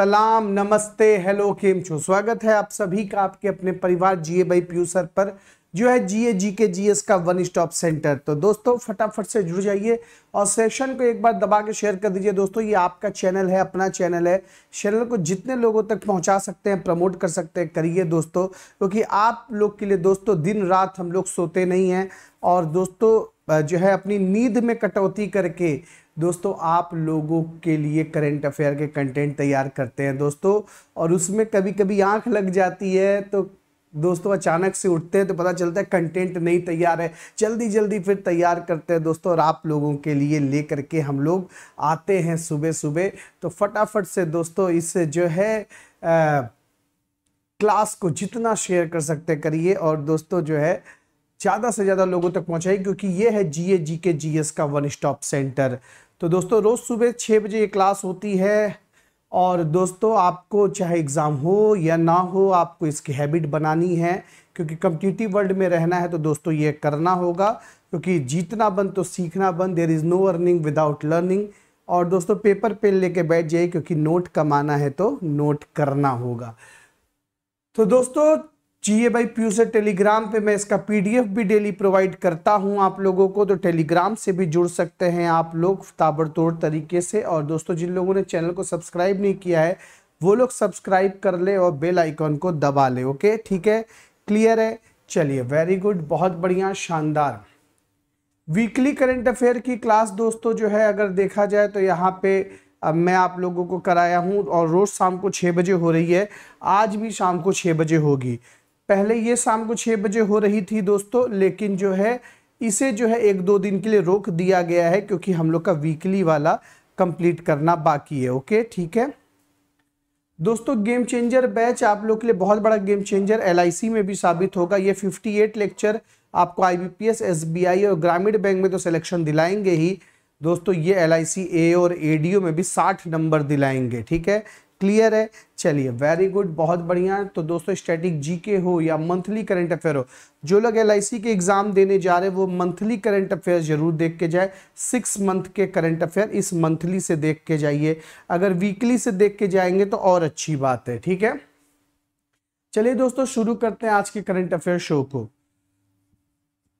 सलाम नमस्ते हेलो केम छो स्वागत है आप सभी का आपके अपने परिवार जीए बाई प्यूसर पर जो है जीए जी के जीएस का वन स्टॉप सेंटर तो दोस्तों फटाफट से जुड़ जाइए और सेशन को एक बार दबा के शेयर कर दीजिए दोस्तों ये आपका चैनल है अपना चैनल है चैनल को जितने लोगों तक पहुंचा सकते हैं प्रमोट कर सकते हैं करिए दोस्तों क्योंकि आप लोग के लिए दोस्तों दिन रात हम लोग सोते नहीं हैं और दोस्तों जो है अपनी नींद में कटौती करके दोस्तों आप लोगों के लिए करेंट अफेयर के कंटेंट तैयार करते हैं दोस्तों और उसमें कभी कभी आंख लग जाती है तो दोस्तों अचानक से उठते हैं तो पता चलता है कंटेंट नहीं तैयार है जल्दी जल्दी फिर तैयार करते हैं दोस्तों और आप लोगों के लिए ले करके हम लोग आते हैं सुबह सुबह तो फटाफट से दोस्तों इस जो है आ, क्लास को जितना शेयर कर सकते करिए और दोस्तों जो है ज़्यादा से ज़्यादा लोगों तक पहुंचाई क्योंकि ये है जी A G K G S का वन स्टॉप सेंटर तो दोस्तों रोज़ सुबह छः बजे ये क्लास होती है और दोस्तों आपको चाहे एग्ज़ाम हो या ना हो आपको इसकी हैबिट बनानी है क्योंकि कम्पिटिटिव वर्ल्ड में रहना है तो दोस्तों ये करना होगा क्योंकि जीतना बंद तो सीखना बंद there is no earning without learning और दोस्तों पेपर पेन लेके बैठ जाइए क्योंकि नोट कमाना है तो नोट करना होगा तो दोस्तों चाहिए भाई प्यू से टेलीग्राम पे मैं इसका पीडीएफ भी डेली प्रोवाइड करता हूँ आप लोगों को तो टेलीग्राम से भी जुड़ सकते हैं आप लोग ताबड़तोड़ तरीके से और दोस्तों जिन लोगों ने चैनल को सब्सक्राइब नहीं किया है वो लोग सब्सक्राइब कर ले और बेल आइकॉन को दबा ले ओके ठीक है क्लियर है चलिए वेरी गुड बहुत बढ़िया शानदार वीकली करेंट अफेयर की क्लास दोस्तों जो है अगर देखा जाए तो यहाँ पे अब मैं आप लोगों को कराया हूँ और रोज़ शाम को छः बजे हो रही है आज भी शाम को छः बजे होगी पहले ये शाम को छः बजे हो रही थी दोस्तों लेकिन जो है इसे जो है एक दो दिन के लिए रोक दिया गया है क्योंकि हम लोग का वीकली वाला कंप्लीट करना बाकी है ओके ठीक है दोस्तों गेम चेंजर बैच आप लोग के लिए बहुत बड़ा गेम चेंजर एल में भी साबित होगा ये 58 लेक्चर आपको आईबीपीएस एसबीआई और ग्रामीण बैंक में तो सिलेक्शन दिलाएंगे ही दोस्तों ये एल आई सी ए और ए में भी साठ नंबर दिलाएंगे ठीक है क्लियर है चलिए वेरी गुड बहुत बढ़िया तो दोस्तों स्टैटिक जीके हो या मंथली करंट अफेयर हो जो लोग एल के एग्जाम देने जा रहे हैं वो मंथली करंट अफेयर जरूर देख के जाए सिक्स मंथ के करंट अफेयर इस मंथली से देख के जाइए अगर वीकली से देख के जाएंगे तो और अच्छी बात है ठीक है चलिए दोस्तों शुरू करते हैं आज के करंट अफेयर शो को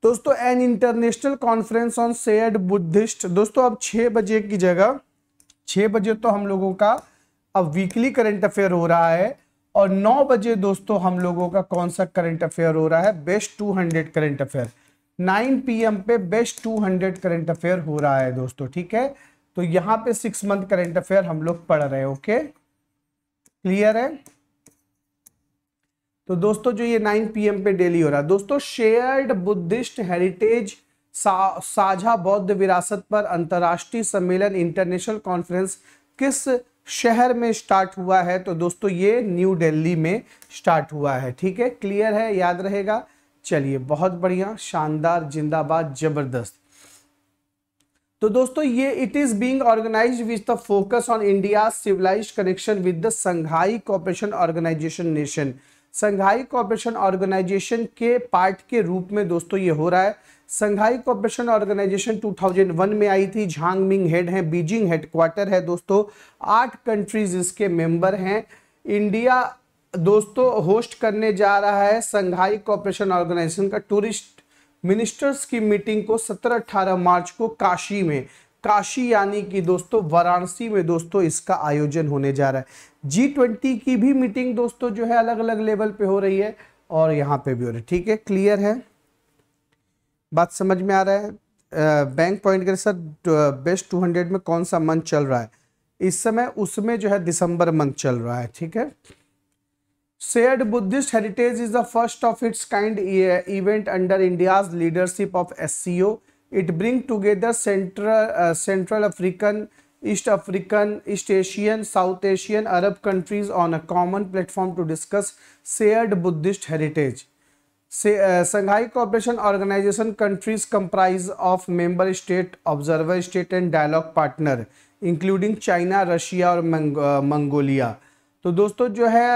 दोस्तों an international conference on shared Buddhist दोस्तों अब छह बजे की जगह छह बजे तो हम लोगों का अब वीकली करंट अफेयर हो रहा है और 9 बजे दोस्तों हम लोगों का कौन सा करंट अफेयर हो रहा है बेस्ट 200 करंट अफेयर 9 पीएम पे बेस्ट 200 करंट अफेयर हो रहा है दोस्तों ठीक है तो यहाँ पे सिक्स मंथ करंट अफेयर हम लोग पढ़ रहे हैं ओके क्लियर है तो दोस्तों जो ये 9 पीएम पे डेली हो रहा है दोस्तों शेयर्ड बुद्धिस्ट हेरिटेज सा, साझा बौद्ध विरासत पर अंतर्राष्ट्रीय सम्मेलन इंटरनेशनल कॉन्फ्रेंस किस शहर में स्टार्ट हुआ है तो दोस्तों ये न्यू दिल्ली में स्टार्ट हुआ है ठीक है क्लियर है याद रहेगा चलिए बहुत बढ़िया शानदार जिंदाबाद जबरदस्त तो दोस्तों ये it is being organise with the focus on India civilise connection with the Shanghai cooperation organisation nation Shanghai cooperation organisation के पार्ट के रूप में दोस्तों ये हो रहा है संघाई कॉपरेशन ऑर्गेनाइजेशन 2001 में आई थी झांगमिंग हेड है बीजिंग हेडक्वार्टर है दोस्तों आठ कंट्रीज इसके मेंबर हैं इंडिया दोस्तों होस्ट करने जा रहा है संघाई कॉपरेशन ऑर्गेनाइजेशन का टूरिस्ट मिनिस्टर्स की मीटिंग को 17-18 मार्च को काशी में काशी यानी कि दोस्तों वाराणसी में दोस्तों इसका आयोजन होने जा रहा है जी ट्वेंटी की भी मीटिंग दोस्तों जो है अलग अलग लेवल पे हो रही है और यहाँ पे भी हो रही है ठीक है क्लियर है बात समझ में आ रहा है बैंक पॉइंट करें सर बेस्ट टू हंड्रेड में कौन सा मंथ चल रहा है इस समय उसमें जो है दिसंबर मंथ चल रहा है ठीक है shared Buddhist heritage is the first of its kind event under India's leadership of as it bring together central central African east African east Asian south Asian Arab countries on a common platform to discuss shared Buddhist heritage Shanghai Cooperation organisation countries comprise of member state observer state and dialogue partner including China Russia और Mongolia तो दोस्तों जो है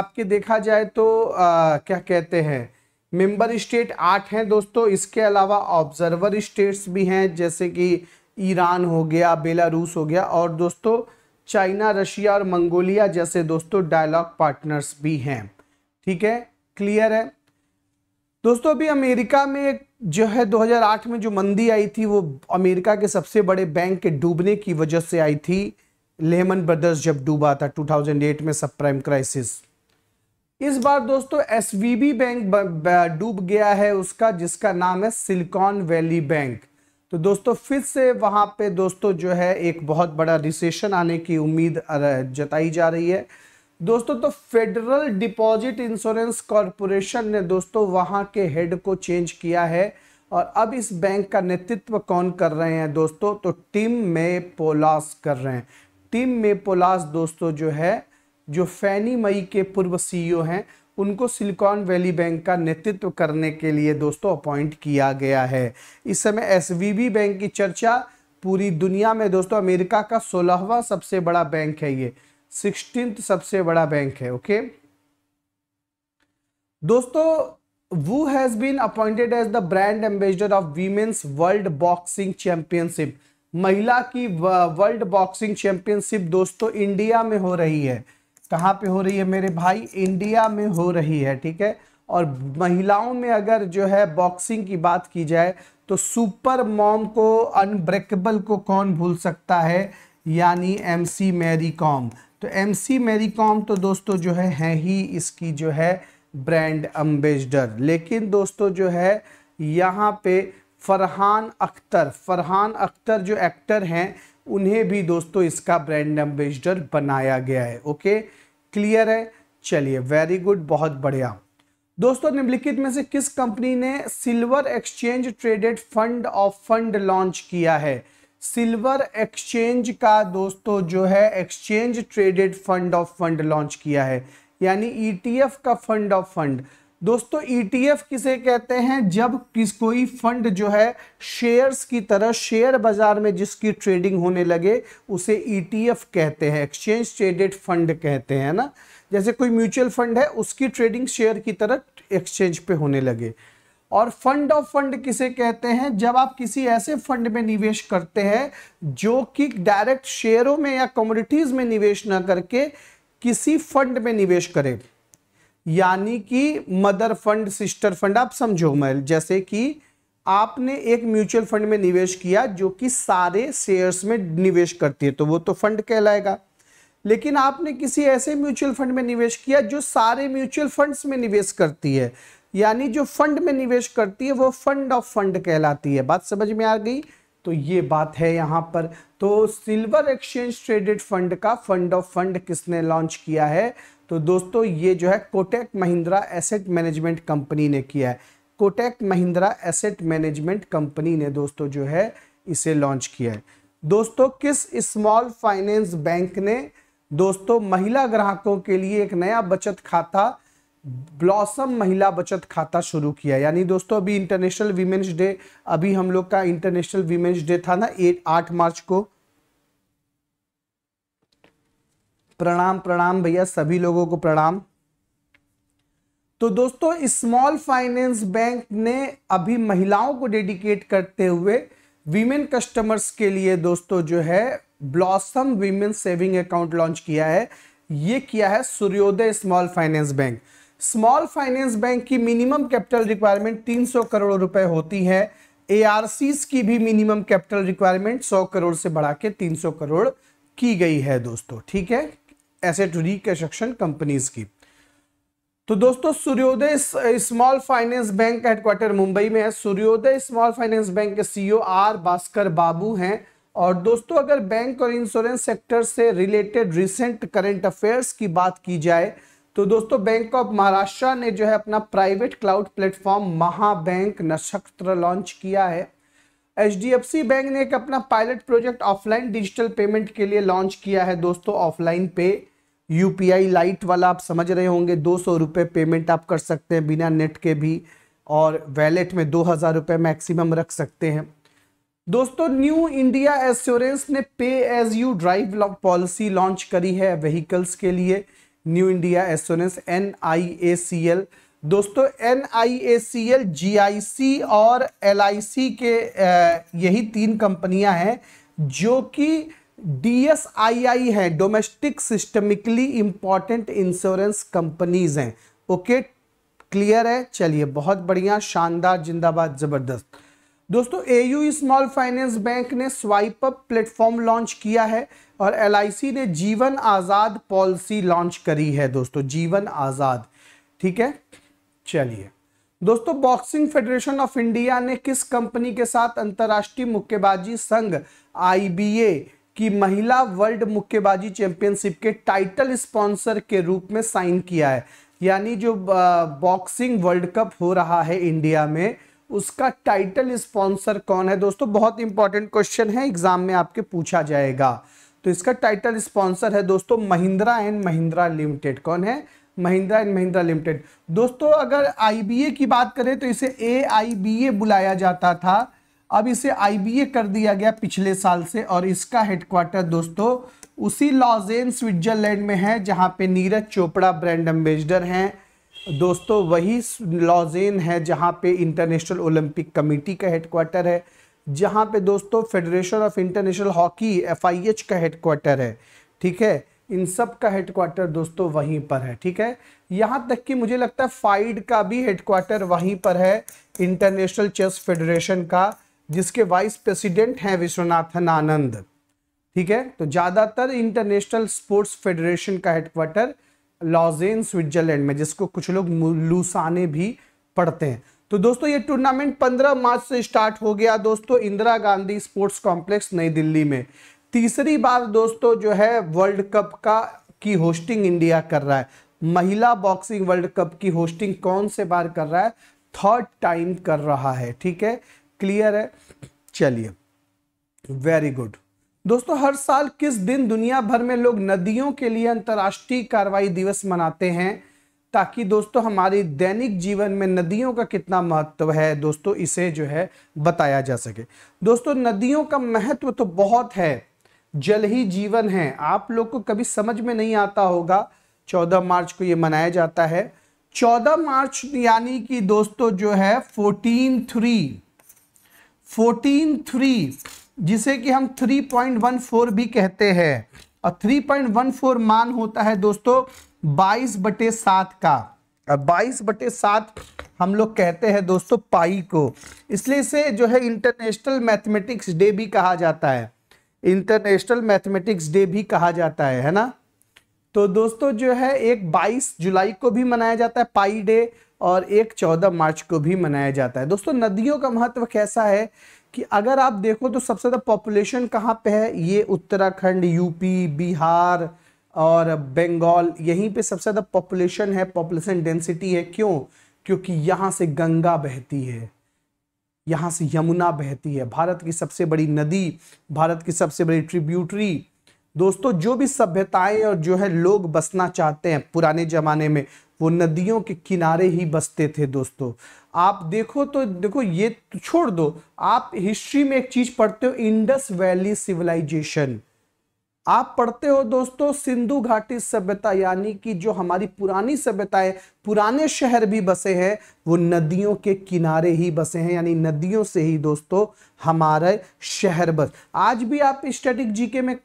आपके देखा जाए तो आ, क्या कहते हैं मेंबर स्टेट आठ हैं दोस्तों इसके अलावा ऑब्जर्वर स्टेट्स भी हैं जैसे कि ईरान हो गया बेलारूस हो गया और दोस्तों चाइना रशिया और मंगोलिया जैसे दोस्तों डायलॉग पार्टनर्स भी हैं ठीक है क्लियर है दोस्तों अभी अमेरिका में जो है 2008 में जो मंदी आई थी वो अमेरिका के सबसे बड़े बैंक के डूबने की वजह से आई थी लेमन ब्रदर्स जब डूबा था 2008 में सब प्राइम क्राइसिस इस बार दोस्तों एस बैंक डूब गया है उसका जिसका नाम है सिलिकॉन वैली बैंक तो दोस्तों फिर से वहाँ पे दोस्तों जो है एक बहुत बड़ा रिसेशन आने की उम्मीद जताई जा रही है दोस्तों तो फेडरल डिपॉजिट इंश्योरेंस कॉरपोरेशन ने दोस्तों वहां के हेड को चेंज किया है और अब इस बैंक का नेतृत्व कौन कर रहे हैं दोस्तों तो टीम में पोलास कर रहे हैं टीम में पोलास दोस्तों जो है जो फैनी मई के पूर्व सीईओ हैं उनको सिलिकॉन वैली बैंक का नेतृत्व करने के लिए दोस्तों अपॉइंट किया गया है इस समय एस बैंक की चर्चा पूरी दुनिया में दोस्तों अमेरिका का सोलहवा सबसे बड़ा बैंक है ये सिक्सटीन सबसे बड़ा बैंक है ओके दोस्तों वो has been appointed as the brand ambassador of women's world boxing championship महिला की वर्ल्ड बॉक्सिंग चैंपियनशिप दोस्तों इंडिया में हो रही है कहाँ पे हो रही है मेरे भाई इंडिया में हो रही है ठीक है और महिलाओं में अगर जो है बॉक्सिंग की बात की जाए तो सुपर मॉम को अनब्रेकेबल को कौन भूल सकता है यानी एमसी मैरी कॉम तो एम सी मैरी कॉम तो दोस्तों जो है है ही इसकी जो है ब्रांड अम्बेसडर लेकिन दोस्तों जो है यहाँ पे फरहान अख्तर फरहान अख्तर जो एक्टर हैं उन्हें भी दोस्तों इसका ब्रांड एम्बेसडर बनाया गया है ओके क्लियर है चलिए वेरी गुड बहुत बढ़िया दोस्तों निम्नलिखित में से किस कंपनी ने silver exchange traded fund of fund launch किया है सिल्वर एक्सचेंज का दोस्तों जो है exchange traded fund of fund launch किया है यानी ईटीएफ e का फंड ऑफ फंड दोस्तों ईटीएफ e किसे कहते हैं जब किस कोई फंड जो है शेयर्स की तरह शेयर बाजार में जिसकी ट्रेडिंग होने लगे उसे ईटीएफ e कहते हैं एक्सचेंज ट्रेडेड फंड कहते हैं ना जैसे कोई म्यूचुअल फंड है उसकी ट्रेडिंग शेयर की तरह एक्सचेंज पे होने लगे और फंड ऑफ फंड किसे कहते हैं जब आप किसी ऐसे फंड में निवेश करते हैं जो कि डायरेक्ट शेयरों में या कमोडिटीज में निवेश ना करके किसी फंड में निवेश करें यानी कि मदर फंड सिस्टर फंड आप समझो मैल जैसे कि आपने एक म्यूचुअल फंड में निवेश किया जो कि सारे शेयर्स में निवेश करती है तो वो तो फंड कहलाएगा लेकिन आपने किसी ऐसे म्यूचुअल फंड में निवेश किया जो सारे म्यूचुअल फंड्स में निवेश करती है यानी जो फंड में निवेश करती है वो फंड ऑफ फंड कहलाती है बात समझ में आ गई तो ये बात है यहाँ पर तो सिल्वर एक्सचेंज ट्रेडेड फंड का फंड ऑफ फंड किसने लॉन्च किया है तो दोस्तों ये जो है Kotak Mahindra asset management company ने किया है Kotak Mahindra asset management company ने दोस्तों जो है इसे लॉन्च किया है दोस्तों किस स्मॉल फाइनेंस बैंक ने दोस्तों महिला ग्राहकों के लिए एक नया बचत खाता ब्लॉसम महिला बचत खाता शुरू किया यानी दोस्तों अभी इंटरनेशनल वीमेंस डे अभी हम लोग का इंटरनेशनल वीमेंस डे था ना एट आठ मार्च को प्रणाम प्रणाम भैया सभी लोगों को प्रणाम तो दोस्तों स्मॉल फाइनेंस बैंक ने अभी महिलाओं को डेडिकेट करते हुए वीमेन कस्टमर्स के लिए दोस्तों जो है blossom women saving account launch किया है ये किया है Suryoday small finance bank small finance bank की मिनिमम कैपिटल रिक्वायरमेंट 300 करोड़ रुपए होती है ए की भी मिनिमम कैपिटल रिक्वायरमेंट 100 करोड़ से बढ़ा के तीन करोड़ की गई है दोस्तों ठीक है एसेट रिकन्स्ट्रक्शन कंपनीज की तो दोस्तों सूर्योदय स्मॉल फाइनेंस बैंक का हेडक्वार्टर मुंबई में है सूर्योदय स्मॉल फाइनेंस बैंक के CEO e R Bhaskar Babu हैं और दोस्तों अगर बैंक और इंश्योरेंस सेक्टर से रिलेटेड रिसेंट करंट अफेयर्स की बात की जाए तो दोस्तों बैंक ऑफ महाराष्ट्र ने जो है अपना प्राइवेट क्लाउड प्लेटफॉर्म महाबैंक नक्षत्र लॉन्च किया है एच बैंक ने एक अपना pilot project offline digital payment के लिए लॉन्च किया है दोस्तों ऑफलाइन पे यूपीआई लाइट वाला आप समझ रहे होंगे दो सौ पेमेंट आप कर सकते हैं बिना नेट के भी और वैलेट में दो हज़ार मैक्सिमम रख सकते हैं दोस्तों न्यू इंडिया एश्योरेंस ने pay as you drive policy launch करी है व्हीकल्स के लिए new India assurance N I A C L दोस्तों N I A C L G I C और एल आई सी के यही तीन कंपनियां हैं जो कि डी एस आई आई है domestic systemically important insurance companies हैं ओके क्लियर है चलिए बहुत बढ़िया शानदार जिंदाबाद ज़बरदस्त दोस्तों A U small finance bank ने स्वाइप अप प्लेटफॉर्म लॉन्च किया है और एल ने जीवन आज़ाद पॉलिसी लॉन्च करी है दोस्तों जीवन आज़ाद ठीक है चलिए दोस्तों बॉक्सिंग फेडरेशन ऑफ इंडिया ने किस कंपनी के साथ अंतर्राष्ट्रीय मुक्केबाजी संघ आई की महिला वर्ल्ड मुक्केबाजी चैंपियनशिप के टाइटल स्पॉन्सर के रूप में साइन किया है यानी जो बॉक्सिंग वर्ल्ड कप हो रहा है इंडिया में उसका टाइटल स्पॉन्सर कौन है दोस्तों बहुत इंपॉर्टेंट क्वेश्चन है एग्जाम में आपके पूछा जाएगा तो इसका टाइटल स्पॉन्सर है दोस्तों महिंद्रा एंड महिंद्रा लिमिटेड कौन है महिंद्रा एंड महिंद्रा लिमिटेड दोस्तों अगर आईबीए की बात करें तो इसे ए बुलाया जाता था अब इसे आईबीए कर दिया गया पिछले साल से और इसका हेडक्वार्टर दोस्तों उसी लॉजेन स्विट्जरलैंड में है जहां पे नीरज चोपड़ा ब्रांड एम्बेसडर हैं दोस्तों वही लॉजेन है जहाँ पे इंटरनेशनल ओलंपिक कमेटी का हेडक्वार्टर है जहाँ पे दोस्तों federation of international hockey FIH का हेडक्वार्टर है ठीक है इन सब का हेडक्वार्टर दोस्तों वहीं पर है ठीक है यहाँ तक कि मुझे लगता है फाइड का भी हेडक्वार्टर वहीं पर है इंटरनेशनल चेस फेडरेशन का जिसके वाइस प्रेसिडेंट हैं विश्वनाथन आनंद ठीक है तो ज़्यादातर इंटरनेशनल स्पोर्ट्स फेडरेशन का हेडक्वार्टर लॉजेन स्विट्जरलैंड में जिसको कुछ लोग लूसाने भी पढ़ते हैं तो दोस्तों ये टूर्नामेंट 15 मार्च से स्टार्ट हो गया दोस्तों इंदिरा गांधी स्पोर्ट्स कॉम्प्लेक्स नई दिल्ली में तीसरी बार दोस्तों जो है वर्ल्ड कप का की होस्टिंग इंडिया कर रहा है महिला बॉक्सिंग वर्ल्ड कप की होस्टिंग कौन से बार कर रहा है थर्ड टाइम कर रहा है ठीक है क्लियर है चलिए वेरी गुड दोस्तों हर साल किस दिन दुनिया भर में लोग नदियों के लिए अंतर्राष्ट्रीय कार्रवाई दिवस मनाते हैं ताकि दोस्तों हमारी दैनिक जीवन में नदियों का कितना महत्व है दोस्तों इसे जो है बताया जा सके दोस्तों नदियों का महत्व तो बहुत है जल ही जीवन है आप लोग को कभी समझ में नहीं आता होगा चौदह मार्च को ये मनाया जाता है चौदह मार्च यानी कि दोस्तों जो है फोर्टीन थ्री फोर्टीन थ्री जिसे कि हम 3.14 भी कहते हैं और 3.14 मान होता है दोस्तों 22 बटे सात का बाईस बटे सात हम लोग कहते हैं दोस्तों पाई को इसलिए इसे जो है इंटरनेशनल मैथमेटिक्स डे भी कहा जाता है इंटरनेशनल मैथमेटिक्स डे भी कहा जाता है है ना तो दोस्तों जो है एक 22 जुलाई को भी मनाया जाता है पाई डे और एक 14 मार्च को भी मनाया जाता है दोस्तों नदियों का महत्व कैसा है कि अगर आप देखो तो सबसे ज़्यादा पॉपुलेशन कहाँ पे है ये उत्तराखंड यूपी बिहार और बंगाल यहीं पे सबसे ज़्यादा पॉपुलेशन है पॉपुलेशन डेंसिटी है क्यों क्योंकि यहाँ से गंगा बहती है यहाँ से यमुना बहती है भारत की सबसे बड़ी नदी भारत की सबसे बड़ी ट्रिब्यूटरी दोस्तों जो भी सभ्यताएं और जो है लोग बसना चाहते हैं पुराने जमाने में वो नदियों के किनारे ही बसते थे दोस्तों आप देखो तो देखो ये तो छोड़ दो आप हिस्ट्री में एक चीज पढ़ते हो इंडस वैली सिविलाइजेशन आप पढ़ते हो दोस्तों सिंधु घाटी सभ्यता यानी कि जो हमारी पुरानी सभ्यताएं पुराने शहर भी बसे हैं वो नदियों के किनारे ही बसे हैं यानी नदियों से ही दोस्तों हमारे शहर बस आज भी आप स्टैटिक जीके में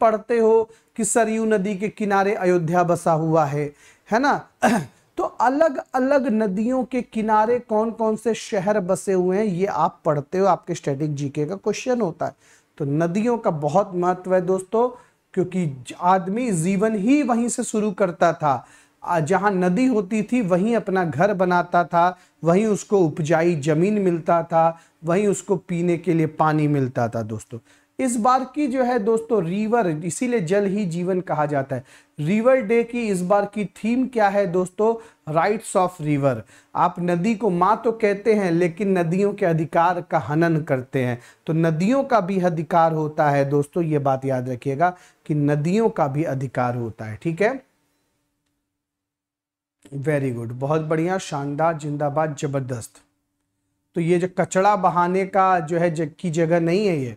पढ़ते हो कि सरयू नदी के किनारे अयोध्या बसा हुआ है है ना तो अलग अलग नदियों के किनारे कौन कौन से शहर बसे हुए हैं ये आप पढ़ते हो आपके स्टैटिक जीके का क्वेश्चन होता है तो नदियों का बहुत महत्व है दोस्तों क्योंकि आदमी जीवन ही वहीं से शुरू करता था जहां नदी होती थी वहीं अपना घर बनाता था वहीं उसको उपजाई जमीन मिलता था वहीं उसको पीने के लिए पानी मिलता था दोस्तों इस बार की जो है दोस्तों रिवर इसीलिए जल ही जीवन कहा जाता है रिवर डे की इस बार की थीम क्या है दोस्तों राइट्स ऑफ रिवर आप नदी को माँ तो कहते हैं लेकिन नदियों के अधिकार का हनन करते हैं तो नदियों का भी अधिकार होता है दोस्तों ये बात याद रखिएगा कि नदियों का भी अधिकार होता है ठीक है वेरी गुड बहुत बढ़िया शानदार जिंदाबाद जबरदस्त तो ये जो कचड़ा बहाने का जो है जग की जगह नहीं है ये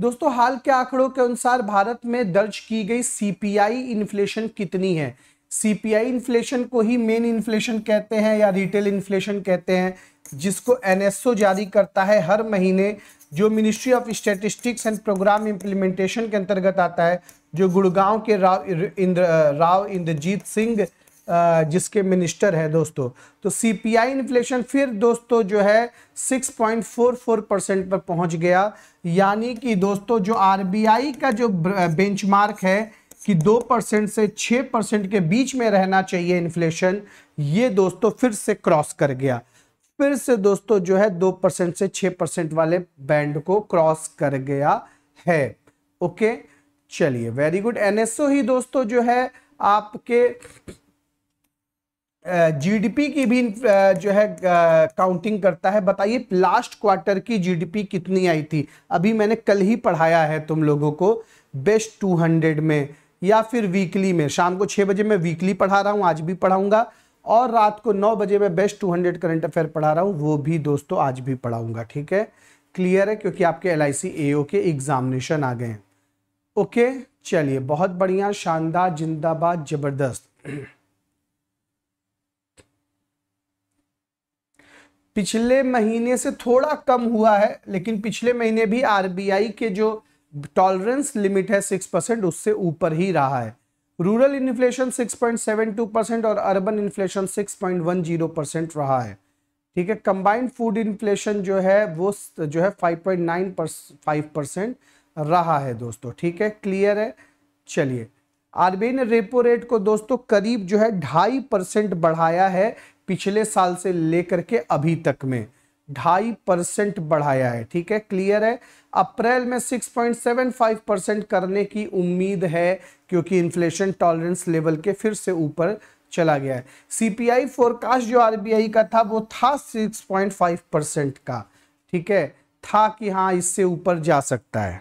दोस्तों हाल के आंकड़ों के अनुसार भारत में दर्ज की गई सीपीआई इन्फ्लेशन कितनी है सीपीआई इन्फ्लेशन को ही मेन इन्फ्लेशन कहते हैं या रिटेल इन्फ्लेशन कहते हैं जिसको एनएसओ जारी करता है हर महीने जो ministry of statistics and programme implementation के अंतर्गत आता है जो गुड़गांव के राव इंद्र राव इंद्रजीत सिंह जिसके मिनिस्टर है दोस्तों तो सीपीआई इन्फ्लेशन फिर दोस्तों जो है 6.44 परसेंट पर पहुंच गया यानी कि दोस्तों जो आरबीआई का जो बेंचमार्क है कि दो परसेंट से छः परसेंट के बीच में रहना चाहिए इन्फ्लेशन ये दोस्तों फिर से क्रॉस कर गया फिर से दोस्तों जो है दो परसेंट से छः परसेंट वाले बैंड को क्रॉस कर गया है ओके चलिए वेरी गुड एनएसओ ही दोस्तों जो है आपके जीडीपी की भी जो है काउंटिंग करता है बताइए लास्ट क्वार्टर की जीडीपी कितनी आई थी अभी मैंने कल ही पढ़ाया है तुम लोगों को बेस्ट 200 में या फिर वीकली में शाम को छः बजे मैं वीकली पढ़ा रहा हूँ आज भी पढ़ाऊँगा और रात को नौ बजे मैं बेस्ट 200 करंट अफेयर पढ़ा रहा हूँ वो भी दोस्तों आज भी पढ़ाऊँगा ठीक है क्लियर है क्योंकि आपके एल आई के एग्जामिनेशन आ गए हैं ओके चलिए बहुत बढ़िया शानदार जिंदाबाद ज़बरदस्त पिछले महीने से थोड़ा कम हुआ है लेकिन पिछले महीने भी आरबीआई के जो टॉलरेंस लिमिट है सिक्स परसेंट उससे ऊपर ही रहा है rural inflation six two percent और urban inflation six one zero percent रहा है ठीक है कंबाइंड फूड इन्फ्लेशन जो है वो जो है नाइन फाइव परसेंट रहा है दोस्तों ठीक है क्लियर है चलिए आरबीआई ने रेपो रेट को दोस्तों करीब जो है ढाई परसेंट बढ़ाया है पिछले साल से लेकर के अभी तक में ढाई परसेंट बढ़ाया है ठीक है क्लियर है अप्रैल में 6.75 परसेंट करने की उम्मीद है क्योंकि इन्फ्लेशन टॉलरेंस लेवल के फिर से ऊपर चला गया है सीपीआई फोरकास्ट जो आरबीआई का था वो था 6.5 परसेंट का ठीक है था कि हाँ इससे ऊपर जा सकता है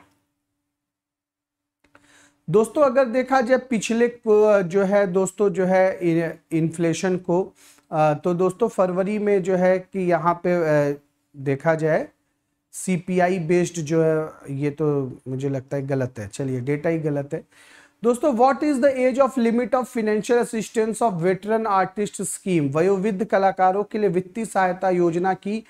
दोस्तों अगर देखा जाए पिछले जो है दोस्तों जो है इन्फ्लेशन को तो दोस्तों फरवरी में जो है कि यहाँ पे देखा जाए सीपीआई बेस्ड जो है ये तो मुझे लगता है गलत है चलिए डेटा ही गलत है दोस्तों what is the age of limit of financial assistance of veteran artist scheme वयोविद कलाकारों के लिए वित्तीय सहायता योजना की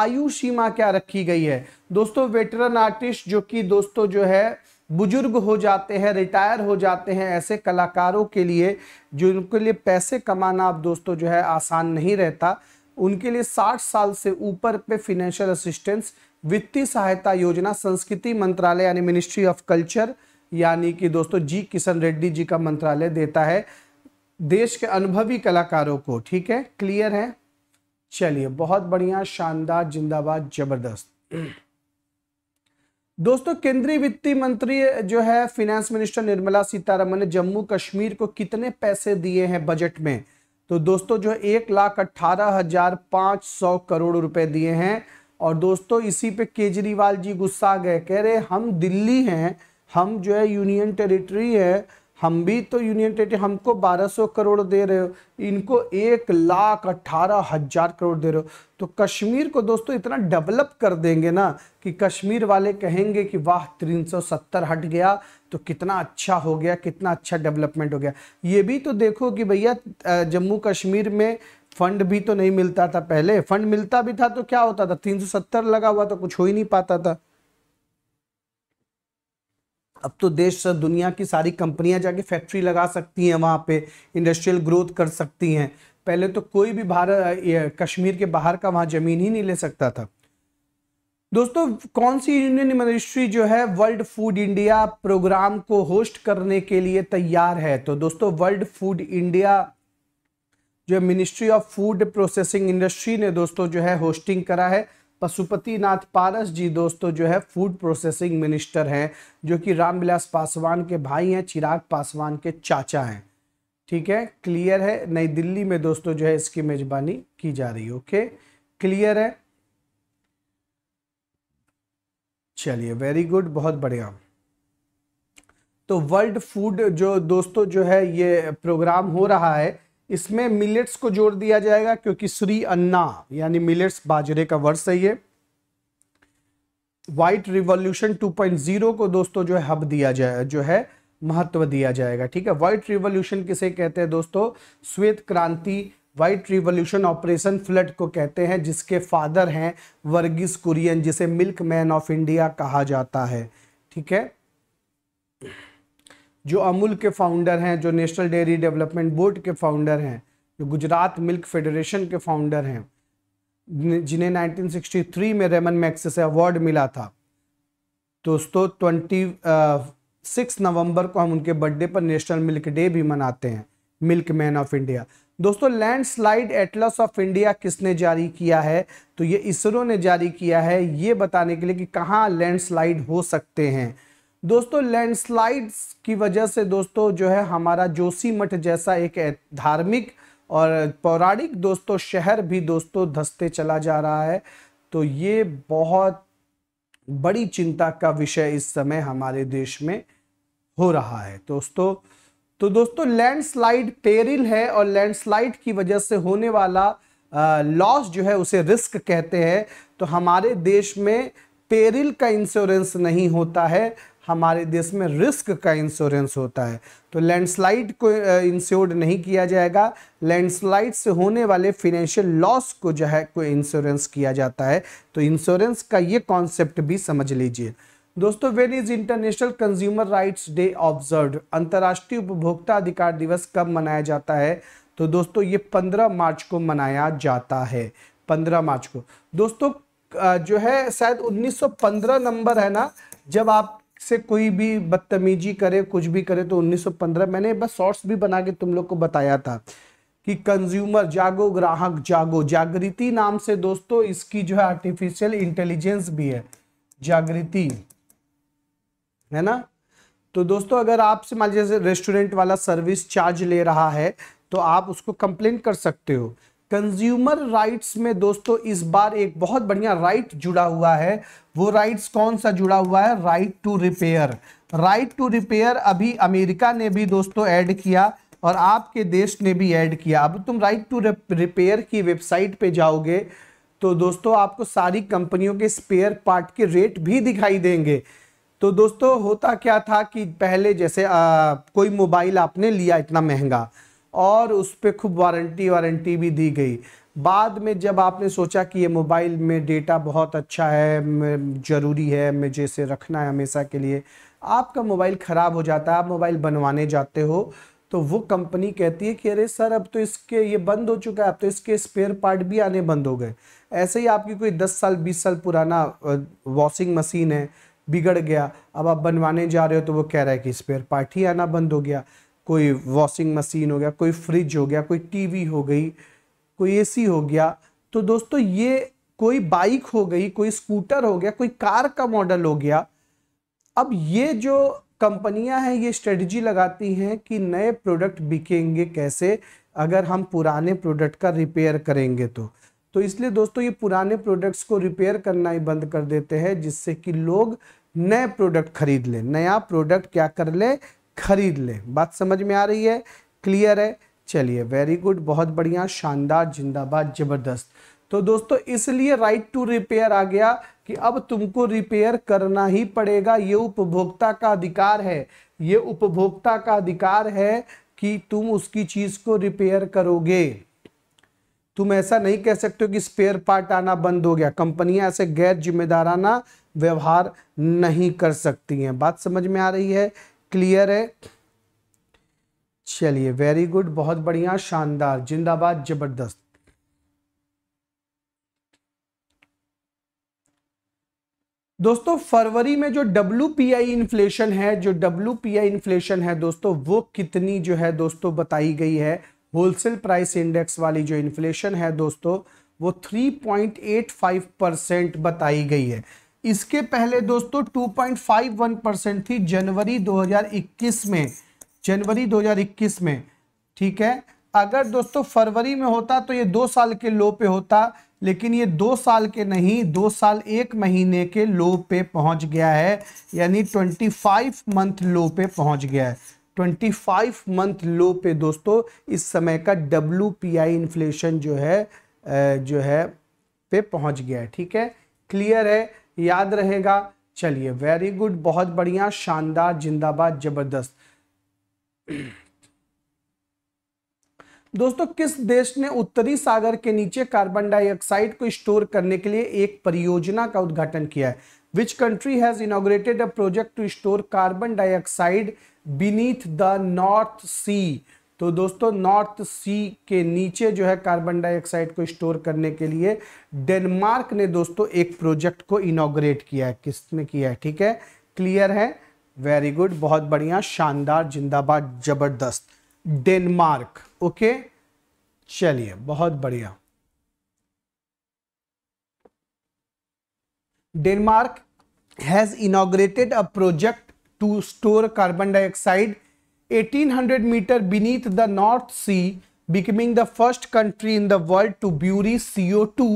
आयु सीमा क्या रखी गई है दोस्तों वेटरन आर्टिस्ट जो कि दोस्तों जो है बुजुर्ग हो जाते हैं रिटायर हो जाते हैं ऐसे कलाकारों के लिए जो उनके लिए पैसे कमाना आप दोस्तों जो है आसान नहीं रहता उनके लिए 60 साल से ऊपर पे फिनेंशियल असिस्टेंस वित्तीय सहायता योजना संस्कृति मंत्रालय यानी मिनिस्ट्री ऑफ कल्चर यानी कि दोस्तों जी किशन रेड्डी जी का मंत्रालय देता है देश के अनुभवी कलाकारों को ठीक है क्लियर है चलिए बहुत बढ़िया शानदार जिंदाबाद जबरदस्त दोस्तों केंद्रीय वित्तीय मंत्री जो है फिनेंस मिनिस्टर निर्मला सीतारमन ने जम्मू कश्मीर को कितने पैसे दिए हैं बजट में तो दोस्तों जो एक लाख अट्ठारह हजार पांच सौ करोड़ रुपए दिए हैं और दोस्तों इसी पे केजरीवाल जी गुस्सा गए कह रहे हम दिल्ली हैं हम जो है यूनियन टेरिटरी है हम भी तो यूनियन टेरेटरी हमको 1200 करोड़ दे रहे हो इनको एक लाख अट्ठारह हजार करोड़ दे रहे हो तो कश्मीर को दोस्तों इतना डेवलप कर देंगे ना कि कश्मीर वाले कहेंगे कि वाह 370 हट गया तो कितना अच्छा हो गया कितना अच्छा डेवलपमेंट हो गया ये भी तो देखो कि भैया जम्मू कश्मीर में फंड भी तो नहीं मिलता था पहले फंड मिलता भी था तो क्या होता था तीन लगा हुआ तो कुछ हो ही नहीं पाता था अब तो देश दुनिया की सारी कंपनियां जाके फैक्ट्री लगा सकती हैं वहाँ पे इंडस्ट्रियल ग्रोथ कर सकती हैं पहले तो कोई भी भारत कश्मीर के बाहर का वहाँ ज़मीन ही नहीं ले सकता था दोस्तों कौन सी यूनियन मिनिस्ट्री जो है वर्ल्ड फूड इंडिया प्रोग्राम को होस्ट करने के लिए तैयार है तो दोस्तों वर्ल्ड फूड इंडिया जो ministry of food processing industry ने दोस्तों जो है होस्टिंग करा है पशुपतिनाथ पारस जी दोस्तों जो है फूड प्रोसेसिंग मिनिस्टर हैं जो कि रामविलास पासवान के भाई हैं चिराग पासवान के चाचा हैं ठीक है क्लियर है नई दिल्ली में दोस्तों जो है इसकी मेजबानी की जा रही है ओके क्लियर है चलिए वेरी गुड बहुत बढ़िया तो वर्ल्ड फूड जो दोस्तों जो है ये प्रोग्राम हो रहा है इसमें मिलेट्स को जोड़ दिया जाएगा क्योंकि श्री अन्ना यानी मिलेट्स बाजरे का वर्ष है ये वाइट रिवॉल्यूशन 2.0 को दोस्तों जो है हब दिया जाए जो है महत्व दिया जाएगा ठीक है व्हाइट रिवॉल्यूशन किसे कहते हैं दोस्तों श्वेत क्रांति व्हाइट रिवॉल्यूशन ऑपरेशन फ्लड को कहते हैं जिसके फादर हैं वर्गीस कुरियन जिसे मिल्क मैन ऑफ इंडिया कहा जाता है ठीक है जो अमूल के फाउंडर हैं जो नेशनल डेयरी डेवलपमेंट बोर्ड के फाउंडर हैं जो गुजरात मिल्क फेडरेशन के फाउंडर हैं जिन्हें 1963 में रेमन मैक्स से अवार्ड मिला था दोस्तों ट्वेंटी सिक्स uh, नवंबर को हम उनके बर्थडे पर नेशनल मिल्क डे भी मनाते हैं मिल्क मैन ऑफ इंडिया दोस्तों लैंडस्लाइड एटलस ऑफ इंडिया किसने जारी किया है तो ये इसरो ने जारी किया है ये बताने के लिए कि कहाँ लैंडस्लाइड हो सकते हैं दोस्तों लैंडस्लाइड्स की वजह से दोस्तों जो है हमारा जोशी मठ जैसा एक धार्मिक और पौराणिक दोस्तों शहर भी दोस्तों धसते चला जा रहा है तो ये बहुत बड़ी चिंता का विषय इस समय हमारे देश में हो रहा है दोस्तों तो दोस्तों लैंडस्लाइड पेरिल है और लैंडस्लाइड की वजह से होने वाला लॉस जो है उसे रिस्क कहते हैं तो हमारे देश में पेरिल का इंश्योरेंस नहीं होता है हमारे देश में रिस्क का इंश्योरेंस होता है तो लैंडस्लाइड को इंश्योर्ड नहीं किया जाएगा लैंडस्लाइड से होने वाले फिनेंशियल लॉस को जो है को इंश्योरेंस किया जाता है तो इंश्योरेंस का ये कॉन्सेप्ट भी समझ लीजिए दोस्तों when is international consumer rights day observe अंतर्राष्ट्रीय उपभोक्ता अधिकार दिवस कब मनाया जाता है तो दोस्तों ये पंद्रह मार्च को मनाया जाता है पंद्रह मार्च को दोस्तों जो है शायद 1915 नंबर है ना जब आप से कोई भी बदतमीजी करे कुछ भी करे तो 1915 मैंने बस शॉर्ट्स भी बना के तुम लोग को बताया था कि कंज्यूमर जागो ग्राहक जागो जागृति नाम से दोस्तों इसकी जो है आर्टिफिशियल इंटेलिजेंस भी है जागृति है ना तो दोस्तों अगर आपसे मान लीजिए रेस्टोरेंट वाला सर्विस चार्ज ले रहा है तो आप उसको कंप्लेन कर सकते हो कंज्यूमर राइट्स में दोस्तों इस बार एक बहुत बढ़िया राइट जुड़ा हुआ है वो राइट्स कौन सा जुड़ा हुआ है right to repair right to repair अभी अमेरिका ने भी दोस्तों ऐड किया और आपके देश ने भी ऐड किया अब तुम राइट टू रिपेयर की वेबसाइट पे जाओगे तो दोस्तों आपको सारी कंपनियों के स्पेयर पार्ट के रेट भी दिखाई देंगे तो दोस्तों होता क्या था कि पहले जैसे आ, कोई मोबाइल आपने लिया इतना महंगा और उस पर खूब वारंटी वारंटी भी दी गई बाद में जब आपने सोचा कि ये मोबाइल में डेटा बहुत अच्छा है ज़रूरी है मुझे इसे रखना है हमेशा के लिए आपका मोबाइल ख़राब हो जाता है आप मोबाइल बनवाने जाते हो तो वो कंपनी कहती है कि अरे सर अब तो इसके ये बंद हो चुका है अब तो इसके स्पेयर पार्ट भी आने बंद हो गए ऐसे ही आपकी कोई दस साल बीस साल पुराना वॉशिंग मशीन है बिगड़ गया अब आप बनवाने जा रहे हो तो वो कह रहा है कि स्पेयर पार्ट ही आना बंद हो गया कोई वॉशिंग मशीन हो गया कोई फ्रिज हो गया कोई टीवी हो गई कोई एसी हो गया तो दोस्तों ये कोई बाइक हो गई कोई स्कूटर हो गया कोई कार का मॉडल हो गया अब ये जो कंपनियां हैं ये स्ट्रेटजी लगाती हैं कि नए प्रोडक्ट बिकेंगे कैसे अगर हम पुराने प्रोडक्ट का रिपेयर करेंगे तो तो इसलिए दोस्तों ये पुराने प्रोडक्ट्स को रिपेयर करना ही बंद कर देते हैं जिससे कि लोग नए प्रोडक्ट खरीद लें नया प्रोडक्ट क्या कर लें खरीद लें बात समझ में आ रही है क्लियर है चलिए वेरी गुड बहुत बढ़िया शानदार जिंदाबाद जबरदस्त तो दोस्तों इसलिए राइट टू रिपेयर आ गया कि अब तुमको रिपेयर करना ही पड़ेगा ये उपभोक्ता का अधिकार है ये उपभोक्ता का अधिकार है कि तुम उसकी चीज को रिपेयर करोगे तुम ऐसा नहीं कह सकते हो कि स्पेयर पार्ट आना बंद हो गया कंपनियां ऐसे गैर जिम्मेदाराना व्यवहार नहीं कर सकती हैं बात समझ में आ रही है क्लियर है चलिए वेरी गुड बहुत बढ़िया शानदार जिंदाबाद जबरदस्त दोस्तों फरवरी में जो डब्ल्यू इन्फ्लेशन है जो डब्ल्यू इन्फ्लेशन है दोस्तों वो कितनी जो है दोस्तों बताई गई है होलसेल प्राइस इंडेक्स वाली जो इन्फ्लेशन है दोस्तों वो 3.85 परसेंट बताई गई है इसके पहले दोस्तों 2.51 परसेंट थी जनवरी 2021 में जनवरी 2021 में ठीक है अगर दोस्तों फरवरी में होता तो ये दो साल के लो पे होता लेकिन ये दो साल के नहीं दो साल एक महीने के लो पे पहुंच गया है यानी 25 मंथ लो पे पहुंच गया है 25 मंथ लो पे दोस्तों इस समय का डब्ल्यू पी आई इन्फ्लेशन जो है जो है पे पहुंच गया है ठीक है क्लियर है याद रहेगा चलिए वेरी गुड बहुत बढ़िया शानदार जिंदाबाद जबरदस्त दोस्तों किस देश ने उत्तरी सागर के नीचे कार्बन डाइऑक्साइड को स्टोर करने के लिए एक परियोजना का उद्घाटन किया है which country has inaugurated a project to store carbon dioxide beneath the North Sea तो दोस्तों नॉर्थ सी के नीचे जो है कार्बन डाइऑक्साइड को स्टोर करने के लिए डेनमार्क ने दोस्तों एक प्रोजेक्ट को इनोग्रेट किया है किसने किया है ठीक है क्लियर है वेरी गुड बहुत बढ़िया शानदार जिंदाबाद जबरदस्त डेनमार्क ओके चलिए बहुत बढ़िया Denmark has inaugurated a project to store carbon dioxide 1800 meter beneath the North Sea, becoming the first country in the world to bury CO2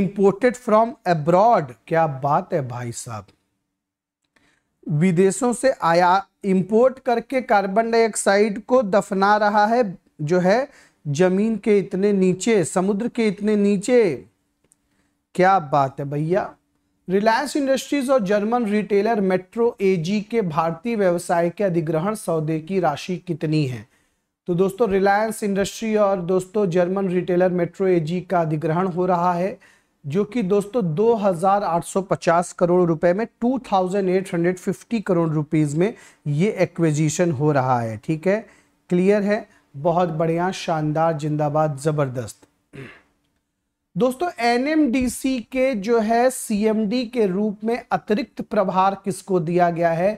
imported from abroad. क्या बात है भाई साहब विदेशों से आया इंपोर्ट करके कार्बन डाइऑक्साइड को दफना रहा है जो है जमीन के इतने नीचे समुद्र के इतने नीचे क्या बात है भैया रिलायंस इंडस्ट्रीज और जर्मन रिटेलर मेट्रो एजी के भारतीय व्यवसाय के अधिग्रहण सौदे की राशि कितनी है तो दोस्तों रिलायंस इंडस्ट्री और दोस्तों जर्मन रिटेलर मेट्रो एजी का अधिग्रहण हो रहा है जो कि दोस्तों 2,850 करोड़ रुपए में 2,850 करोड़ रुपीस में ये एक्विजिशन हो रहा है ठीक है क्लियर है बहुत बढ़िया शानदार जिंदाबाद ज़बरदस्त दोस्तों एनएमडीसी के जो है सीएमडी के रूप में अतिरिक्त प्रभार किसको दिया गया है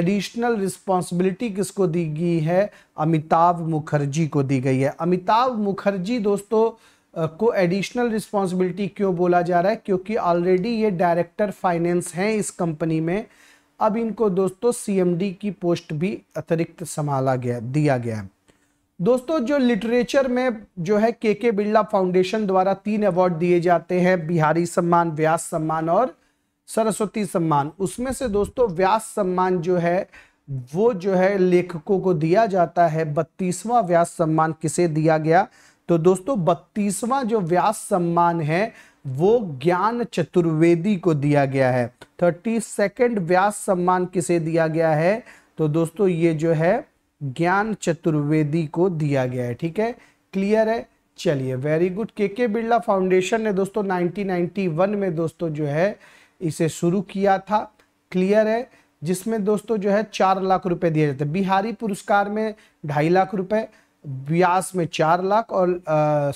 एडिशनल रिस्पॉन्सिबिलिटी किसको दी गई है अमिताभ मुखर्जी को दी गई है अमिताभ मुखर्जी दोस्तों को एडिशनल रिस्पॉन्सिबिलिटी क्यों बोला जा रहा है क्योंकि ऑलरेडी ये डायरेक्टर फाइनेंस हैं इस कंपनी में अब इनको दोस्तों सी की पोस्ट भी अतिरिक्त संभाला गया दिया गया है दोस्तों जो लिटरेचर में जो है के के बिरला फाउंडेशन द्वारा तीन अवार्ड दिए जाते हैं बिहारी सम्मान व्यास सम्मान और सरस्वती सम्मान उसमें से दोस्तों व्यास सम्मान जो है वो जो है लेखकों को दिया जाता है बत्तीसवां व्यास सम्मान किसे दिया गया तो दोस्तों बत्तीसवां जो व्यास सम्मान है वो ज्ञान चतुर्वेदी को दिया गया है थर्टी सेकेंड व्यास सम्मान किसे दिया गया है तो दोस्तों ये जो है ज्ञान चतुर्वेदी को दिया गया है ठीक है क्लियर है चलिए वेरी गुड के के बिरला फाउंडेशन ने दोस्तों 1991 में दोस्तों जो है इसे शुरू किया था क्लियर है जिसमें दोस्तों जो है चार लाख रुपए दिए जाते बिहारी पुरस्कार में ढाई लाख रुपए व्यास में चार लाख और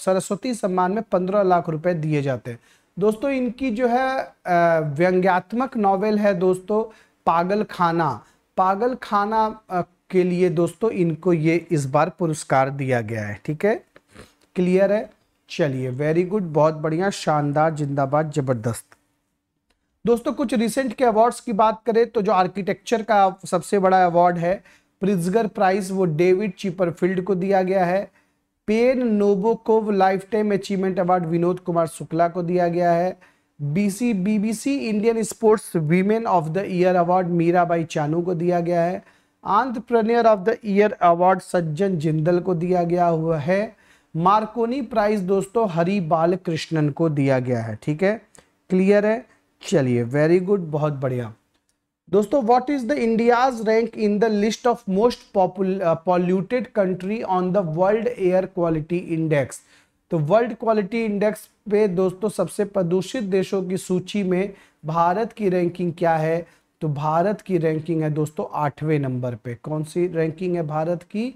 सरस्वती सम्मान में पंद्रह लाख रुपए दिए जाते हैं दोस्तों इनकी जो है व्यंग्यात्मक नॉवेल है दोस्तों पागल खाना पागल खाना के लिए दोस्तों इनको ये इस बार पुरस्कार दिया गया है ठीक है क्लियर है चलिए वेरी गुड बहुत बढ़िया शानदार जिंदाबाद जबरदस्त दोस्तों कुछ रिसेंट के अवार्ड्स की बात करें तो जो आर्किटेक्चर का सबसे बड़ा अवार्ड है प्रिजगर प्राइज वो डेविड चिपरफील्ड को दिया गया है Pen Nabokov lifetime achievement award Vinod Kumar Shukla को दिया गया है BC BBC Indian sports women of the year award Mirabai Chanu को दिया गया है entrepreneur of the year award Sajjan Jindal को दिया गया हुआ है मार्कोनी प्राइज दोस्तों हरी बाल कृष्णन को दिया गया है ठीक है क्लियर है चलिए वेरी गुड बहुत बढ़िया दोस्तों what is the India's rank in the list of most polluted country on the world air quality index तो वर्ल्ड क्वालिटी इंडेक्स पे दोस्तों सबसे प्रदूषित देशों की सूची में भारत की रैंकिंग क्या है तो भारत की रैंकिंग है दोस्तों आठवें नंबर पे कौन सी रैंकिंग है भारत की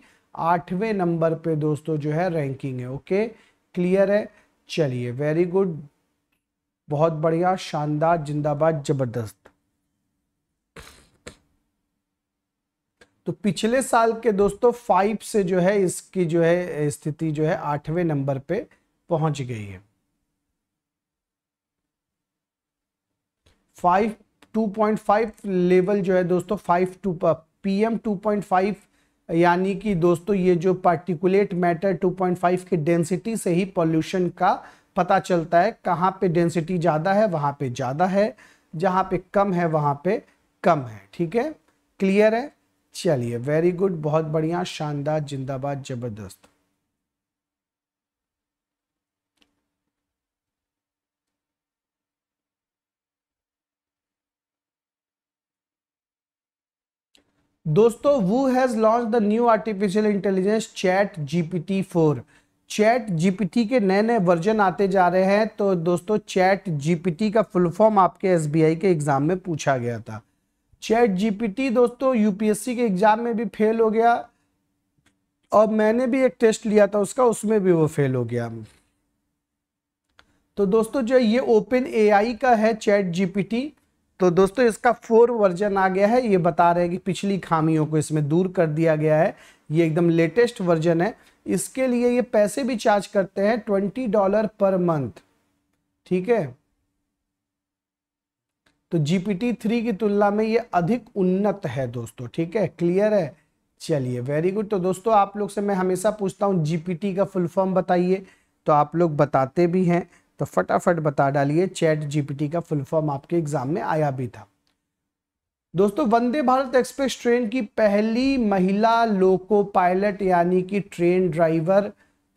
आठवें नंबर पे दोस्तों जो है रैंकिंग है ओके क्लियर है चलिए वेरी गुड बहुत बढ़िया शानदार जिंदाबाद जबरदस्त तो पिछले साल के दोस्तों फाइव से जो है इसकी जो है स्थिति जो है आठवें नंबर पे पहुंच गई है फाइव 2.5 लेवल जो है दोस्तों 5 टू पी एम टू यानी कि दोस्तों ये जो पार्टिकुलेट मैटर 2.5 की डेंसिटी से ही पॉल्यूशन का पता चलता है कहाँ पे डेंसिटी ज़्यादा है वहाँ पे ज़्यादा है जहाँ पे कम है वहाँ पे कम है ठीक है क्लियर है चलिए वेरी गुड बहुत बढ़िया शानदार जिंदाबाद जबरदस्त दोस्तों वो has launch the new artificial intelligence chat GPT four chat GPT के नए नए वर्जन आते जा रहे हैं तो दोस्तों चैट जीपीटी का फुल फॉर्म आपके एसबीआई के एग्जाम में पूछा गया था चैट जीपीटी दोस्तों यूपीएससी के एग्जाम में भी फेल हो गया और मैंने भी एक टेस्ट लिया था उसका उसमें भी वो फेल हो गया तो दोस्तों जो ये ओपन एआई का है चैट जीपीटी तो दोस्तों इसका फोर वर्जन आ गया है ये बता रहे हैं कि पिछली खामियों को इसमें दूर कर दिया गया है ये एकदम लेटेस्ट वर्जन है इसके लिए ये पैसे भी चार्ज करते हैं ट्वेंटी डॉलर पर मंथ ठीक है तो जीपीटी थ्री की तुलना में ये अधिक उन्नत है दोस्तों ठीक है क्लियर है चलिए वेरी गुड तो दोस्तों आप लोग से मैं हमेशा पूछता हूँ जीपीटी का फुल फॉर्म बताइए तो आप लोग बताते भी हैं तो फटाफट बता डालिए चैट जीपीटी का फुल फॉर्म आपके एग्जाम में आया भी था दोस्तों वंदे भारत एक्सप्रेस ट्रेन की पहली महिला लोको पायलट यानी कि ट्रेन ड्राइवर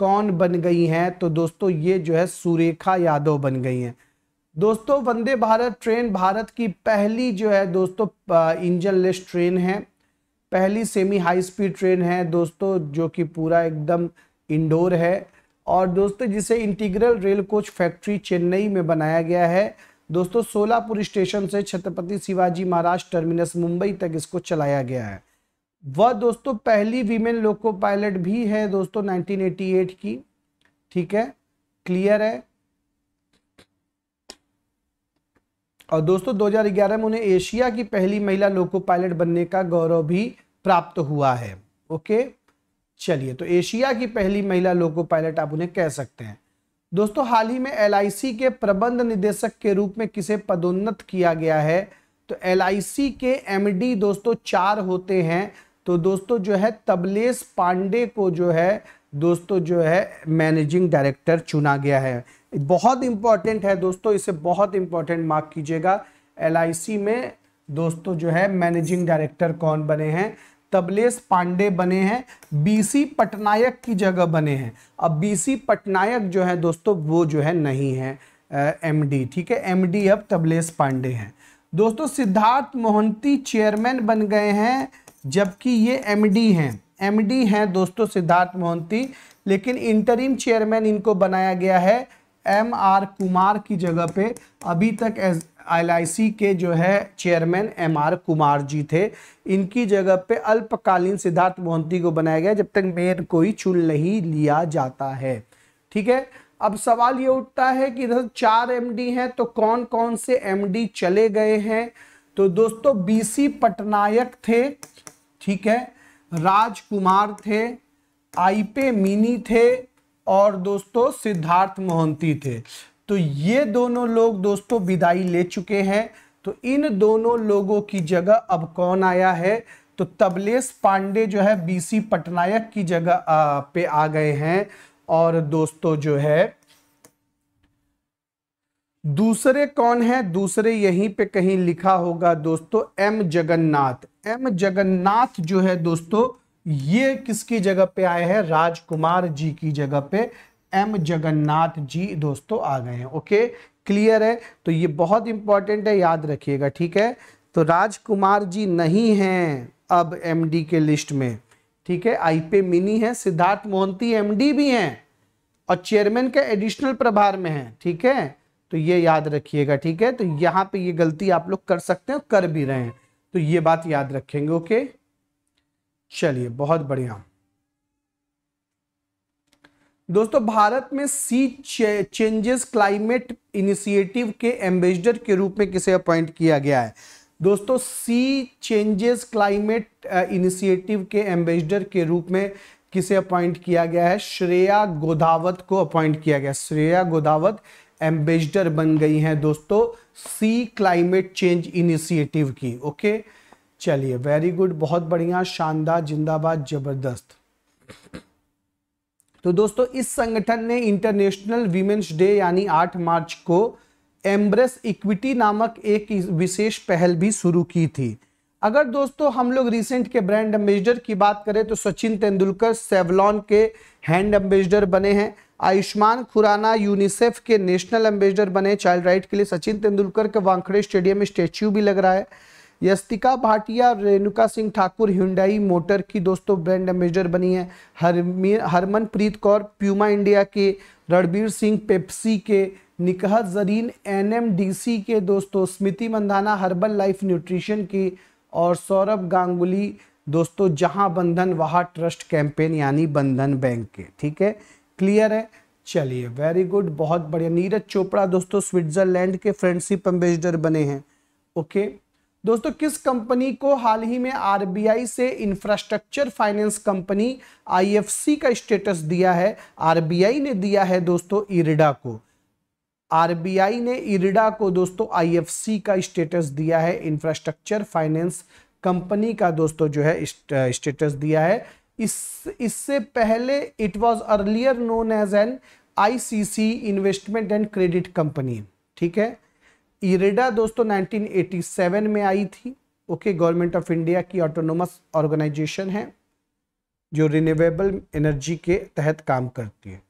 कौन बन गई हैं तो दोस्तों ये जो है सुरेखा यादव बन गई हैं दोस्तों वंदे भारत ट्रेन भारत की पहली जो है दोस्तों इंजन लेस ट्रेन है पहली सेमी हाई स्पीड ट्रेन है दोस्तों जो कि पूरा एकदम इंडोर है और दोस्तों जिसे integral rail coach factory Chennai में बनाया गया है दोस्तों सोलापुर स्टेशन से छत्रपति शिवाजी महाराज टर्मिनस मुंबई तक इसको चलाया गया है वह दोस्तों पहली वीमेन लोको पायलट भी है दोस्तों 1988 की ठीक है क्लियर है और दोस्तों 2011 में उन्हें एशिया की पहली महिला लोको पायलट बनने का गौरव भी प्राप्त हुआ है ओके चलिए तो एशिया की पहली महिला लोको पायलट आप उन्हें कह सकते हैं दोस्तों हाल ही में एल के प्रबंध निदेशक के रूप में किसे पदोन्नत किया गया है तो एल के एम दोस्तों चार होते हैं तो दोस्तों जो है तबलेस पांडे को जो है दोस्तों जो है मैनेजिंग डायरेक्टर चुना गया है बहुत इंपॉर्टेंट है दोस्तों इसे बहुत इंपॉर्टेंट मार्क कीजिएगा एल में दोस्तों जो है मैनेजिंग डायरेक्टर कौन बने हैं तबलेश पांडे बने हैं बीसी पटनायक की जगह बने हैं अब बीसी पटनायक जो है दोस्तों वो जो है नहीं है एमडी ठीक है एमडी अब तबलेश पांडे हैं दोस्तों सिद्धार्थ मोहंती चेयरमैन बन गए हैं जबकि ये एमडी हैं एमडी हैं दोस्तों सिद्धार्थ मोहंती लेकिन इंटरिम चेयरमैन इनको बनाया गया है एम आर कुमार की जगह पे अभी तक एज एल के जो है chairman M R Kumar ji थे इनकी जगह पे अल्पकालीन सिद्धार्थ मोहंती को बनाया गया जब तक मेयर कोई चुन नहीं लिया जाता है ठीक है अब सवाल ये उठता है कि इधर चार एमडी हैं तो कौन कौन से एमडी चले गए हैं तो दोस्तों बीसी पटनायक थे ठीक है राजकुमार थे आईपे मिनी थे और दोस्तों सिद्धार्थ मोहंती थे तो ये दोनों लोग दोस्तों विदाई ले चुके हैं तो इन दोनों लोगों की जगह अब कौन आया है तो तबलेश पांडे जो है बीसी पटनायक की जगह पे आ गए हैं और दोस्तों जो है दूसरे कौन है दूसरे यहीं पे कहीं लिखा होगा दोस्तों एम जगन्नाथ एम जगन्नाथ जो है दोस्तों ये किसकी जगह पे आए हैं राजकुमार जी की जगह पे एम जगन्नाथ जी दोस्तों आ गए हैं ओके क्लियर है तो ये बहुत इंपॉर्टेंट है याद रखिएगा ठीक है तो राजकुमार जी नहीं हैं अब एमडी के लिस्ट में ठीक है आई पे मिनी है सिद्धार्थ मोहंती एमडी भी हैं और चेयरमैन के एडिशनल प्रभार में हैं ठीक है तो ये याद रखिएगा ठीक है तो यहाँ पे ये गलती आप लोग कर सकते हैं कर भी रहे हैं तो ये बात याद रखेंगे ओके चलिए बहुत बढ़िया दोस्तों भारत में सी चेंजेस क्लाइमेट इनिशिएटिव के एम्बेसडर के रूप में किसे अपॉइंट किया गया है दोस्तों सी चेंजेस क्लाइमेट इनिशिएटिव के एम्बेसडर के रूप में किसे अपॉइंट किया गया है श्रेया गोदावत को अपॉइंट किया गया श्रेया गोदावत एम्बेसडर बन गई हैं दोस्तों सी क्लाइमेट चेंज इनिशिएटिव की ओके चलिए वेरी गुड बहुत बढ़िया शानदार जिंदाबाद जबरदस्त तो दोस्तों इस संगठन ने इंटरनेशनल वीमेंस डे यानी 8 मार्च को एम्ब्रेस इक्विटी नामक एक विशेष पहल भी शुरू की थी अगर दोस्तों हम लोग रिसेंट के ब्रांड एम्बेसडर की बात करें तो सचिन तेंदुलकर सेवलॉन के हैंड एम्बेसडर बने हैं आयुष्मान खुराना यूनिसेफ के नेशनल एम्बेसडर बने चाइल्ड राइट के लिए सचिन तेंदुलकर के वांखड़े स्टेडियम में स्टेच्यू भी लग रहा है यस्तिका भाटिया रेणुका सिंह ठाकुर हिंडाई मोटर की दोस्तों ब्रांड एम्बेसडर बनी है हरमी हरमनप्रीत कौर प्यूमा इंडिया के रणबीर सिंह पेप्सी के निकहत जरीन एनएमडीसी के दोस्तों Smriti Mandhana Herbalife nutrition की और सौरभ गांगुली दोस्तों जहां बंधन वहां ट्रस्ट कैंपेन यानी बंधन बैंक के ठीक है क्लियर है चलिए वेरी गुड बहुत बढ़िया नीरज चोपड़ा दोस्तों स्विट्जरलैंड के फ्रेंडशिप एम्बेसडर बने हैं ओके okay? दोस्तों किस कंपनी को हाल ही में आरबीआई से इंफ्रास्ट्रक्चर फाइनेंस कंपनी आईएफसी का स्टेटस दिया है आरबीआई ने दिया है दोस्तों इरिडा को आरबीआई ने इरिडा को दोस्तों आईएफसी का स्टेटस दिया है इंफ्रास्ट्रक्चर फाइनेंस कंपनी का दोस्तों जो है स्टेटस दिया है इस इससे पहले it was earlier known as an ICC investment and credit company ठीक है इरेडा दोस्तों 1987 में आई थी ओके गवर्नमेंट ऑफ इंडिया की ऑटोनोमस ऑर्गेनाइजेशन है जो रिन्यूएबल एनर्जी के तहत काम करती है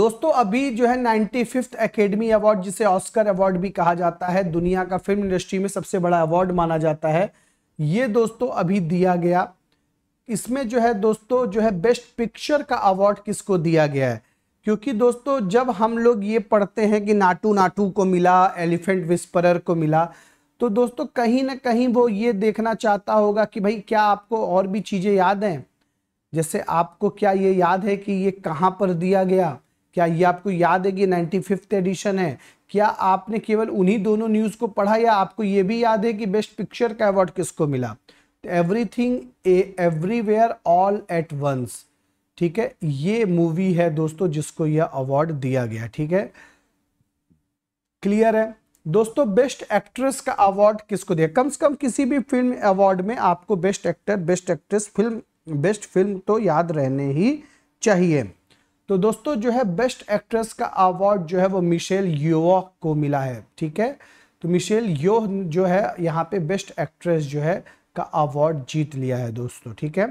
दोस्तों अभी जो है नाइन्टी फिफ्थ अकेडमी अवार्ड जिसे ऑस्कर अवार्ड भी कहा जाता है दुनिया का फिल्म इंडस्ट्री में सबसे बड़ा अवार्ड माना जाता है ये दोस्तों अभी दिया गया इसमें जो है दोस्तों जो है बेस्ट पिक्चर का अवार्ड किसको दिया गया है क्योंकि दोस्तों जब हम लोग ये पढ़ते हैं कि नाटू नाटू को मिला एलिफेंट विस्परर को मिला तो दोस्तों कहीं ना कहीं वो ये देखना चाहता होगा कि भाई क्या आपको और भी चीज़ें याद हैं जैसे आपको क्या ये याद है कि ये कहाँ पर दिया गया क्या ये आपको याद है कि नाइन्टी फिफ्थ एडिशन है क्या आपने केवल उन्हीं दोनों न्यूज़ को पढ़ा या आपको ये भी याद है कि बेस्ट पिक्चर का अवार्ड किसको मिला तो everything everywhere all at once ठीक है ये मूवी है दोस्तों जिसको यह अवार्ड दिया गया ठीक है क्लियर है दोस्तों बेस्ट एक्ट्रेस का अवार्ड किसको दिया कम से कम किसी भी फिल्म अवार्ड में आपको best actor best actress film best film तो याद रहने ही चाहिए तो दोस्तों जो है बेस्ट एक्ट्रेस का अवार्ड जो है वो मिशेल योवा को मिला है ठीक है तो मिशेल योह जो है यहाँ पे बेस्ट एक्ट्रेस जो है का अवार्ड जीत लिया है दोस्तों ठीक है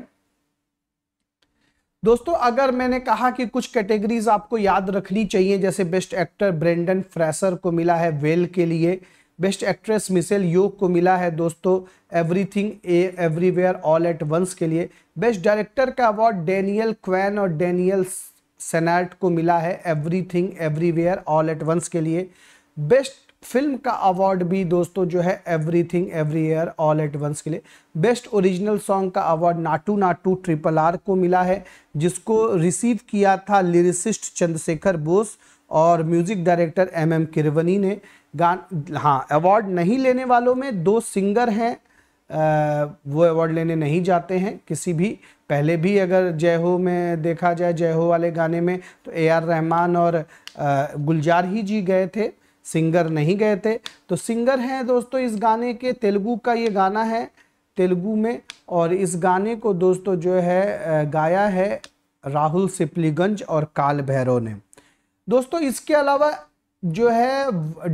दोस्तों अगर मैंने कहा कि कुछ कैटेगरीज आपको याद रखनी चाहिए जैसे बेस्ट एक्टर ब्रेंडन फ्रेसर को मिला है वेल के लिए बेस्ट एक्ट्रेस मिसेल योग को मिला है दोस्तों everything a everywhere all at once के लिए बेस्ट डायरेक्टर का अवार्ड डेनियल क्वैन और डेनियल सेनार्ट को मिला है everything everywhere all at once के लिए बेस्ट फिल्म का अवार्ड भी दोस्तों जो है everything every year all at once के लिए बेस्ट ओरिजिनल सॉन्ग का award Naatu Naatu triple R को मिला है जिसको रिसीव किया था लिरिसिस्ट चंद्रशेखर बोस और music director M M Keeravani ने गान हाँ अवार्ड नहीं लेने वालों में दो सिंगर हैं वो अवार्ड लेने नहीं जाते हैं किसी भी पहले भी अगर जय हो में देखा जाए जय हो वाले गाने में तो ए आर रहमान और गुलजार ही जी गए थे सिंगर नहीं गए थे तो सिंगर हैं दोस्तों इस गाने के तेलुगू का ये गाना है तेलुगू में और इस गाने को दोस्तों जो है गाया है राहुल सिपलीगंज और काल भैरव ने दोस्तों इसके अलावा जो है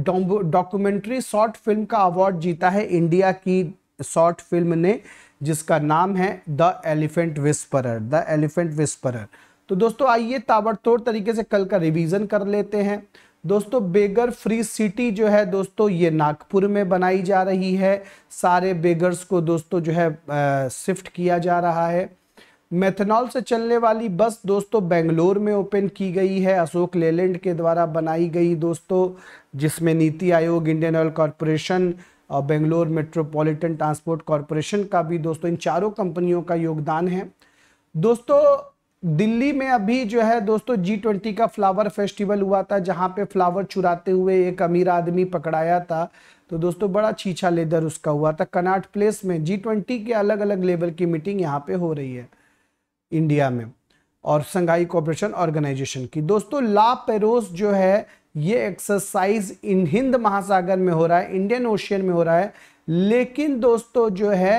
डॉक्यूमेंट्री शॉर्ट फिल्म का अवार्ड जीता है इंडिया की शॉर्ट फिल्म ने जिसका नाम है the elephant whisperer the elephant whisperer तो दोस्तों आइए ताबड़तोड़ तरीके से कल का रिवीजन कर लेते हैं दोस्तों बेगर फ्री सिटी जो है दोस्तों ये नागपुर में बनाई जा रही है सारे बेगर्स को दोस्तों जो है शिफ्ट किया जा रहा है मेथनॉल से चलने वाली बस दोस्तों बेंगलोर में ओपन की गई है अशोक लेलैंड के द्वारा बनाई गई दोस्तों जिसमें नीति आयोग इंडियन ऑयल कॉरपोरेशन और बेंगलोर मेट्रोपॉलिटन ट्रांसपोर्ट कॉरपोरेशन का भी दोस्तों इन चारों कंपनियों का योगदान है दोस्तों दिल्ली में अभी जो है दोस्तों जी ट्वेंटी का फ्लावर फेस्टिवल हुआ था जहां पे फ्लावर चुराते हुए एक अमीर आदमी पकड़ाया था तो दोस्तों बड़ा छीछा लेदर उसका हुआ था कनाट प्लेस में जी ट्वेंटी के अलग अलग लेवल की मीटिंग यहाँ पे हो रही है इंडिया में और संघाई कॉपरेशन ऑर्गेनाइजेशन की दोस्तों ला पेरोस जो है ये एक्सरसाइज हिंद महासागर में हो रहा है इंडियन ओशियन में हो रहा है लेकिन दोस्तों जो है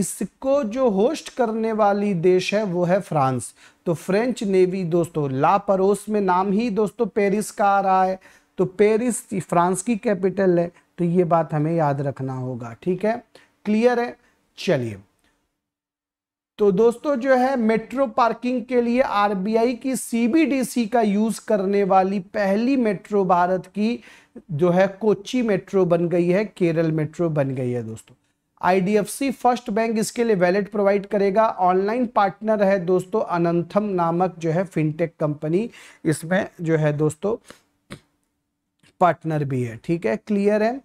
इसको जो होस्ट करने वाली देश है वो है फ्रांस तो फ्रेंच नेवी दोस्तों लापरोस में नाम ही दोस्तों पेरिस का आ रहा है तो पेरिस फ्रांस की कैपिटल है तो ये बात हमें याद रखना होगा ठीक है क्लियर है चलिए तो दोस्तों जो है मेट्रो पार्किंग के लिए आरबीआई की सीबीडीसी का यूज करने वाली पहली मेट्रो भारत की जो है कोची मेट्रो बन गई है केरल मेट्रो बन गई है दोस्तों आईडीएफसी फर्स्ट बैंक इसके लिए वैलेट प्रोवाइड करेगा ऑनलाइन पार्टनर है दोस्तों अनंथम नामक जो है फिनटेक कंपनी इसमें जो है दोस्तों पार्टनर भी है ठीक है क्लियर है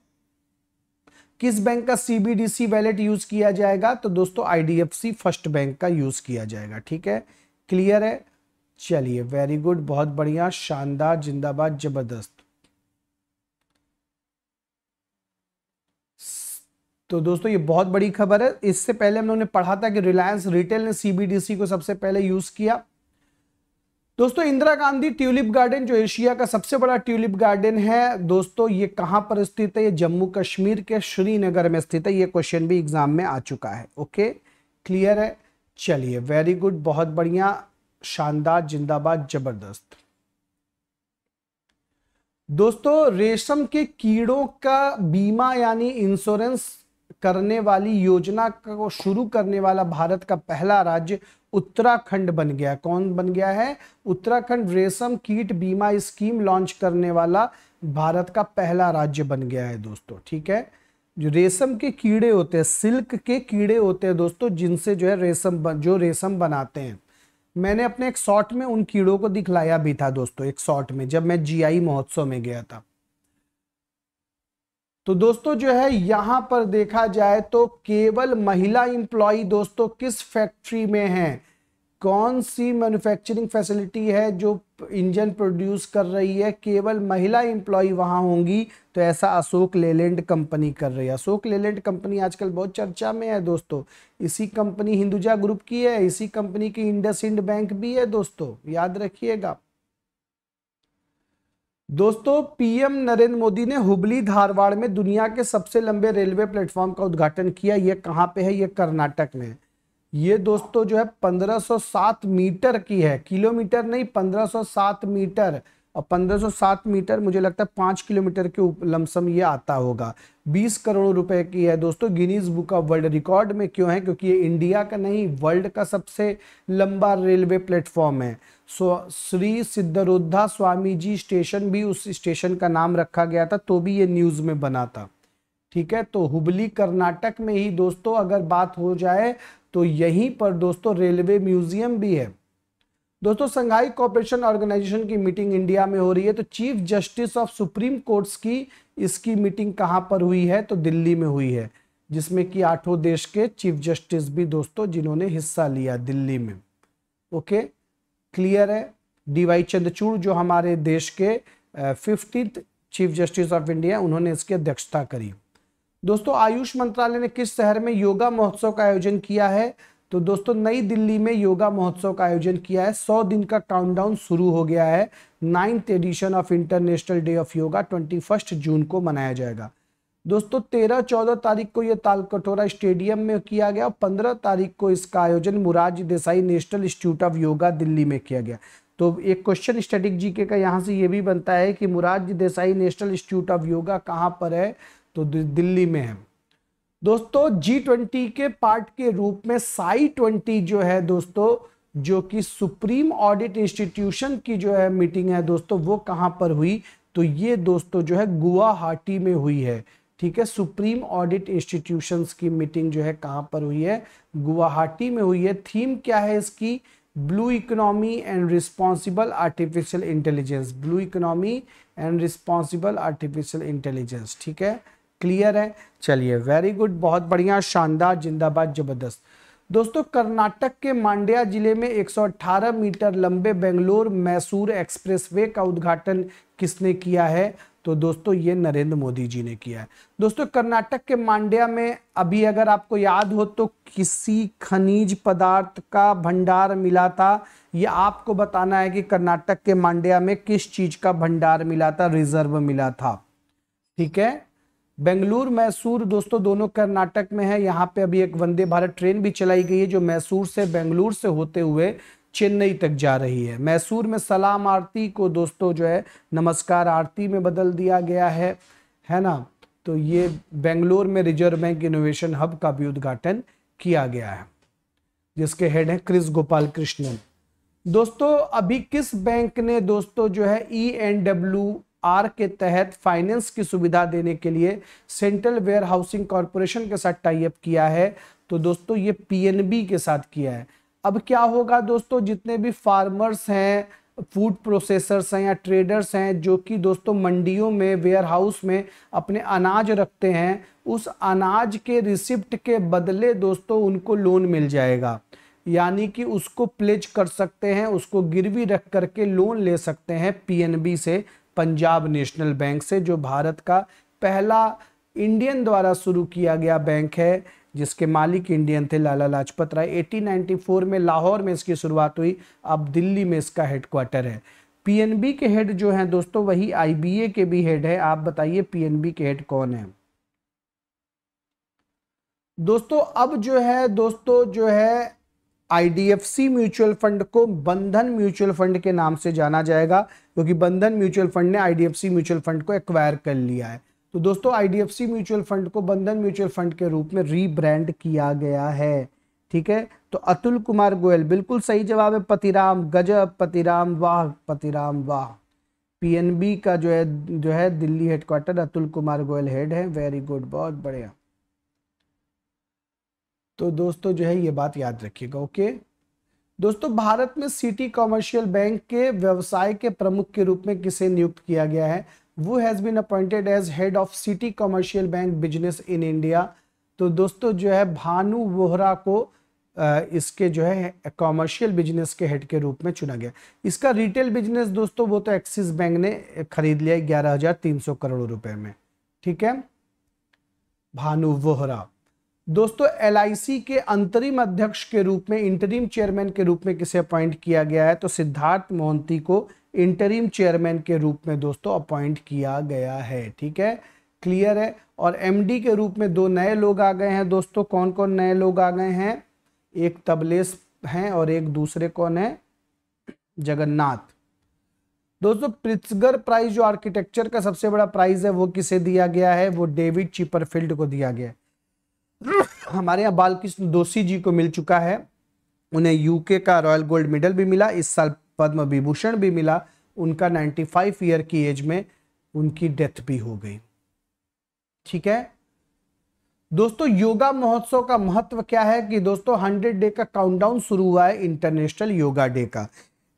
किस बैंक का सीबीडीसी वैलेट यूज किया जाएगा तो दोस्तों आईडीएफसी फर्स्ट बैंक का यूज किया जाएगा ठीक है क्लियर है चलिए वेरी गुड बहुत बढ़िया शानदार जिंदाबाद जबरदस्त तो दोस्तों ये बहुत बड़ी खबर है इससे पहले हम लोगों ने पढ़ा था कि रिलायंस रिटेल ने सीबीडीसी को सबसे पहले यूज किया दोस्तों इंदिरा गांधी ट्यूलिप गार्डन जो एशिया का सबसे बड़ा ट्यूलिप गार्डन है दोस्तों ये कहां पर स्थित है ये जम्मू कश्मीर के श्रीनगर में स्थित है ये क्वेश्चन भी एग्जाम में आ चुका है ओके क्लियर है चलिए वेरी गुड बहुत बढ़िया शानदार जिंदाबाद जबरदस्त दोस्तों रेशम के कीड़ों का बीमा यानी इंश्योरेंस करने वाली योजना को शुरू करने वाला भारत का पहला राज्य उत्तराखंड बन गया कौन बन गया है उत्तराखंड रेशम कीट बीमा स्कीम लॉन्च करने वाला भारत का पहला राज्य बन गया है दोस्तों ठीक है जो रेशम के कीड़े होते हैं सिल्क के कीड़े होते हैं दोस्तों जिनसे जो है रेशम जो रेशम बनाते हैं मैंने अपने एक शॉर्ट में उन कीड़ों को दिखलाया भी था दोस्तों एक शॉर्ट में जब मैं जीआई महोत्सव में गया था तो दोस्तों जो है यहां पर देखा जाए तो केवल महिला इंप्लॉई दोस्तों किस फैक्ट्री में है कौन सी मैन्युफैक्चरिंग फैसिलिटी है जो इंजन प्रोड्यूस कर रही है केवल महिला एम्प्लॉय वहाँ होंगी तो ऐसा अशोक लेलैंड कंपनी कर रही है अशोक लेलैंड कंपनी आजकल बहुत चर्चा में है दोस्तों इसी कंपनी हिंदुजा ग्रुप की है इसी कंपनी की इंडस इंड बैंक भी है दोस्तों याद रखिएगा दोस्तों पीएम नरेंद्र मोदी ने हुबली धारवाड़ में दुनिया के सबसे लंबे रेलवे प्लेटफॉर्म का उद्घाटन किया ये कहाँ पे है ये कर्नाटक में ये दोस्तों जो है 1507 मीटर की है किलोमीटर नहीं 1507 मीटर और 1507 मीटर मुझे लगता है पाँच किलोमीटर के लमसम ये आता होगा 20 करोड़ रुपए की है दोस्तों Guinness book of world record में क्यों है क्योंकि ये इंडिया का नहीं वर्ल्ड का सबसे लंबा रेलवे प्लेटफॉर्म है सो श्री सिद्धरुद्धा स्वामी जी स्टेशन भी उस स्टेशन का नाम रखा गया था तो भी ये न्यूज़ में बना था ठीक है तो हुबली कर्नाटक में ही दोस्तों अगर बात हो जाए तो यहीं पर दोस्तों रेलवे म्यूजियम भी है दोस्तों संघाई कॉपरेशन ऑर्गेनाइजेशन की मीटिंग इंडिया में हो रही है तो chief justice of supreme courts की इसकी मीटिंग कहाँ पर हुई है तो दिल्ली में हुई है जिसमें कि आठों देश के चीफ जस्टिस भी दोस्तों जिन्होंने हिस्सा लिया दिल्ली में ओके क्लियर है डी वाई चंद्रचूड़ जो हमारे देश के fiftieth chief justice of India उन्होंने इसकी अध्यक्षता करी दोस्तों आयुष मंत्रालय ने किस शहर में योगा महोत्सव का आयोजन किया है तो दोस्तों नई दिल्ली में योगा महोत्सव का आयोजन किया है सौ दिन का काउंटडाउन शुरू हो गया है ninth edition of international day of yoga twenty first June को मनाया जाएगा दोस्तों तेरह चौदह तारीख को यह तालकटोरा स्टेडियम में किया गया और पंद्रह तारीख को इसका आयोजन Morarji Desai national institute of yoga Delhi में किया गया तो एक क्वेश्चन स्टैटिक जीके का यहाँ से ये भी बनता है कि Morarji Desai national institute of yoga कहाँ पर है तो दिल्ली में है दोस्तों जी ट्वेंटी के पार्ट के रूप में साई ट्वेंटी जो है दोस्तों जो कि सुप्रीम ऑडिट इंस्टीट्यूशन की जो है मीटिंग है दोस्तों वो कहाँ पर हुई तो ये दोस्तों जो है गुवाहाटी में हुई है ठीक है सुप्रीम ऑडिट इंस्टीट्यूशन की मीटिंग जो है कहाँ पर हुई है गुवाहाटी में हुई है थीम क्या है इसकी blue economy and responsible artificial intelligence blue economy and responsible artificial intelligence ठीक है क्लियर है चलिए वेरी गुड बहुत बढ़िया शानदार जिंदाबाद जबरदस्त दोस्तों कर्नाटक के मांड्या जिले में 118 मीटर लंबे बेंगलोर मैसूर एक्सप्रेसवे का उद्घाटन किसने किया है तो दोस्तों ये नरेंद्र मोदी जी ने किया है दोस्तों कर्नाटक के मांड्या में अभी अगर आपको याद हो तो किसी खनिज पदार्थ का भंडार मिला था यह आपको बताना है कि कर्नाटक के मांड्या में किस चीज का भंडार मिला था रिजर्व मिला था ठीक है बेंगलुरु मैसूर दोस्तों दोनों कर्नाटक में है यहाँ पे अभी एक वंदे भारत ट्रेन भी चलाई गई है जो मैसूर से बेंगलुरु से होते हुए चेन्नई तक जा रही है मैसूर में सलाम आरती को दोस्तों जो है नमस्कार आरती में बदल दिया गया है है ना तो ये बेंगलोर में रिजर्व बैंक इनोवेशन हब का भी उद्घाटन किया गया है जिसके हेड है क्रिस गोपाल कृष्णन दोस्तों अभी किस बैंक ने दोस्तों जो है ई एन डब्ल्यू आर के तहत फाइनेंस की सुविधा देने के लिए सेंट्रल वेयर हाउसिंग कॉरपोरेशन के साथ टाइप किया है तो दोस्तों ये पीएनबी के साथ किया है अब क्या होगा दोस्तों जितने भी फार्मर्स हैं फूड प्रोसेसर्स हैं या ट्रेडर्स हैं जो कि दोस्तों मंडियों में वेयर हाउस में अपने अनाज रखते हैं उस अनाज के रिसिप्ट के बदले दोस्तों उनको लोन मिल जाएगा यानी कि उसको प्लेज कर सकते हैं उसको गिरवी रख करके लोन ले सकते हैं पीएनबी से पंजाब नेशनल बैंक से जो भारत का पहला इंडियन द्वारा शुरू किया गया बैंक है जिसके मालिक इंडियन थे लाला लाजपत राय 1894 में लाहौर में इसकी शुरुआत हुई अब दिल्ली में इसका हेडक्वार्टर है पीएनबी के हेड जो हैं दोस्तों वही आईबीए के भी हेड है आप बताइए पीएनबी के हेड कौन है दोस्तों अब जो है दोस्तों जो है आईडीएफसी म्यूचुअल फंड को बंधन म्यूचुअल फंड के नाम से जाना जाएगा क्योंकि बंधन म्यूचुअल फंड ने आईडीएफसी म्यूचुअल फंड को एक्वायर कर लिया है तो दोस्तों आईडीएफसी म्यूचुअल फंड को बंधन म्यूचुअल फंड के रूप में रीब्रांड किया गया है ठीक है तो अतुल कुमार गोयल बिल्कुल सही जवाब है पतिराम गजब पतिराम वाह पतिराम वाह पीएनबी का जो है जो है दिल्ली हेडक्वार्टर अतुल कुमार गोयल हेड है वेरी गुड बहुत बढ़िया तो दोस्तों जो है ये बात याद रखिएगा ओके दोस्तों भारत में सिटी कॉमर्शियल बैंक के व्यवसाय के प्रमुख के रूप में किसे नियुक्त किया गया है वो has been appointed as head of city commercial bank business in India तो दोस्तों जो है भानु वोहरा को इसके जो है कॉमर्शियल बिजनेस के हेड के रूप में चुना गया इसका रिटेल बिजनेस दोस्तों वो तो एक्सिस बैंक ने खरीद लिया ग्यारह हजार तीन सौ करोड़ रुपए में ठीक है भानु वोहरा दोस्तों एल के अंतरिम अध्यक्ष के रूप में इंटरिम चेयरमैन के रूप में किसे अपॉइंट किया गया है तो सिद्धार्थ मोहंती को इंटरिम चेयरमैन के रूप में दोस्तों अपॉइंट किया गया है ठीक है क्लियर है और एमडी के रूप में दो नए लोग आ गए हैं दोस्तों कौन कौन नए लोग आ गए हैं एक तबलेस हैं और एक दूसरे कौन है जगन्नाथ दोस्तों प्रिट्सगर प्राइज जो आर्किटेक्चर का सबसे बड़ा प्राइज है वो किसे दिया गया है वो डेविड चिपरफील्ड को दिया गया है हमारे यहाँ बालकृष्ण दोषी जी को मिल चुका है उन्हें यूके का रॉयल गोल्ड मेडल भी मिला इस साल पद्म विभूषण भी मिला उनका 95 ईयर की एज में उनकी डेथ भी हो गई ठीक है दोस्तों योगा महोत्सव का महत्व क्या है कि दोस्तों 100 डे का काउंटडाउन शुरू हुआ है इंटरनेशनल योगा डे का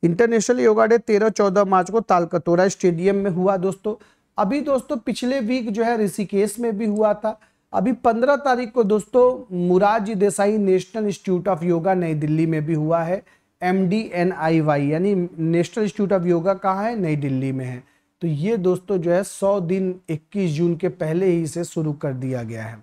इंटरनेशनल योगा डे 13-14 मार्च को तालकटोरा स्टेडियम में हुआ दोस्तों अभी दोस्तों पिछले वीक जो है ऋषिकेश में भी हुआ था अभी 15 तारीख को दोस्तों Morarji Desai national institute of yoga New Delhi में भी हुआ है M D N I Y यानी नेशनल इंस्टीट्यूट ऑफ योगा कहाँ है नई दिल्ली में है तो ये दोस्तों जो है 100 दिन 21 जून के पहले ही इसे शुरू कर दिया गया है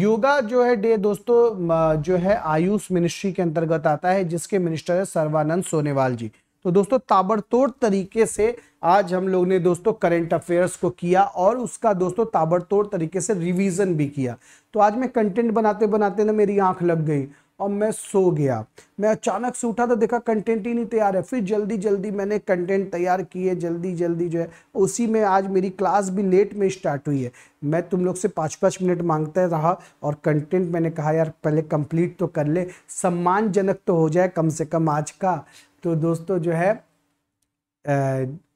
योगा जो है डे दोस्तों जो है आयुष मिनिस्ट्री के अंतर्गत आता है जिसके मिनिस्टर है सर्वानंद सोनेवाल जी तो दोस्तों ताबड़तोड़ तरीके से आज हम लोग ने दोस्तों करंट अफेयर्स को किया और उसका दोस्तों ताबड़तोड़ तरीके से रिवीजन भी किया तो आज मैं कंटेंट बनाते बनाते ना मेरी आंख लग गई और मैं सो गया मैं अचानक से उठा तो देखा कंटेंट ही नहीं तैयार है फिर जल्दी जल्दी मैंने कंटेंट तैयार किए जल्दी जल्दी जो है उसी में आज मेरी क्लास भी लेट में स्टार्ट हुई है मैं तुम लोग से पाँच पाँच मिनट मांगता रहा और कंटेंट मैंने कहा यार पहले कंप्लीट तो कर ले सम्मानजनक तो हो जाए कम से कम आज का तो दोस्तों जो है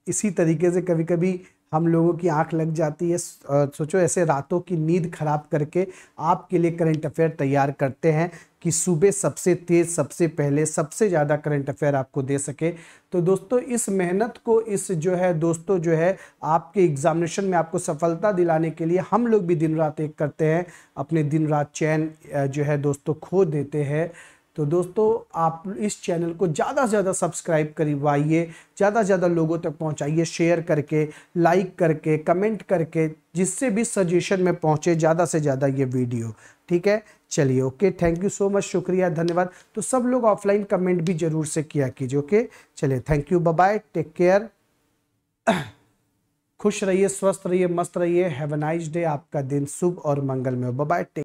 इसी तरीके से कभी कभी हम लोगों की आंख लग जाती है सोचो ऐसे रातों की नींद खराब करके आपके लिए करंट अफेयर तैयार करते हैं कि सुबह सबसे तेज सबसे पहले सबसे ज़्यादा करंट अफेयर आपको दे सके तो दोस्तों इस मेहनत को इस जो है दोस्तों जो है आपके एग्जामिनेशन में आपको सफलता दिलाने के लिए हम लोग भी दिन रात एक करते हैं अपने दिन रात चैन जो है दोस्तों खो देते हैं तो दोस्तों आप इस चैनल को ज़्यादा से ज़्यादा सब्सक्राइब करवाइए ज़्यादा से ज़्यादा लोगों तक पहुंचाइए शेयर करके लाइक करके कमेंट करके जिससे भी सजेशन में पहुंचे ज़्यादा से ज़्यादा ये वीडियो ठीक है चलिए okay thank you so much शुक्रिया धन्यवाद तो सब लोग ऑफलाइन कमेंट भी ज़रूर से किया कीजिए ओके चलिए thank you bye take care खुश रहिए स्वस्थ रहिए मस्त रहिए हैव नाइस डे आपका दिन शुभ और मंगलमय बाय टेक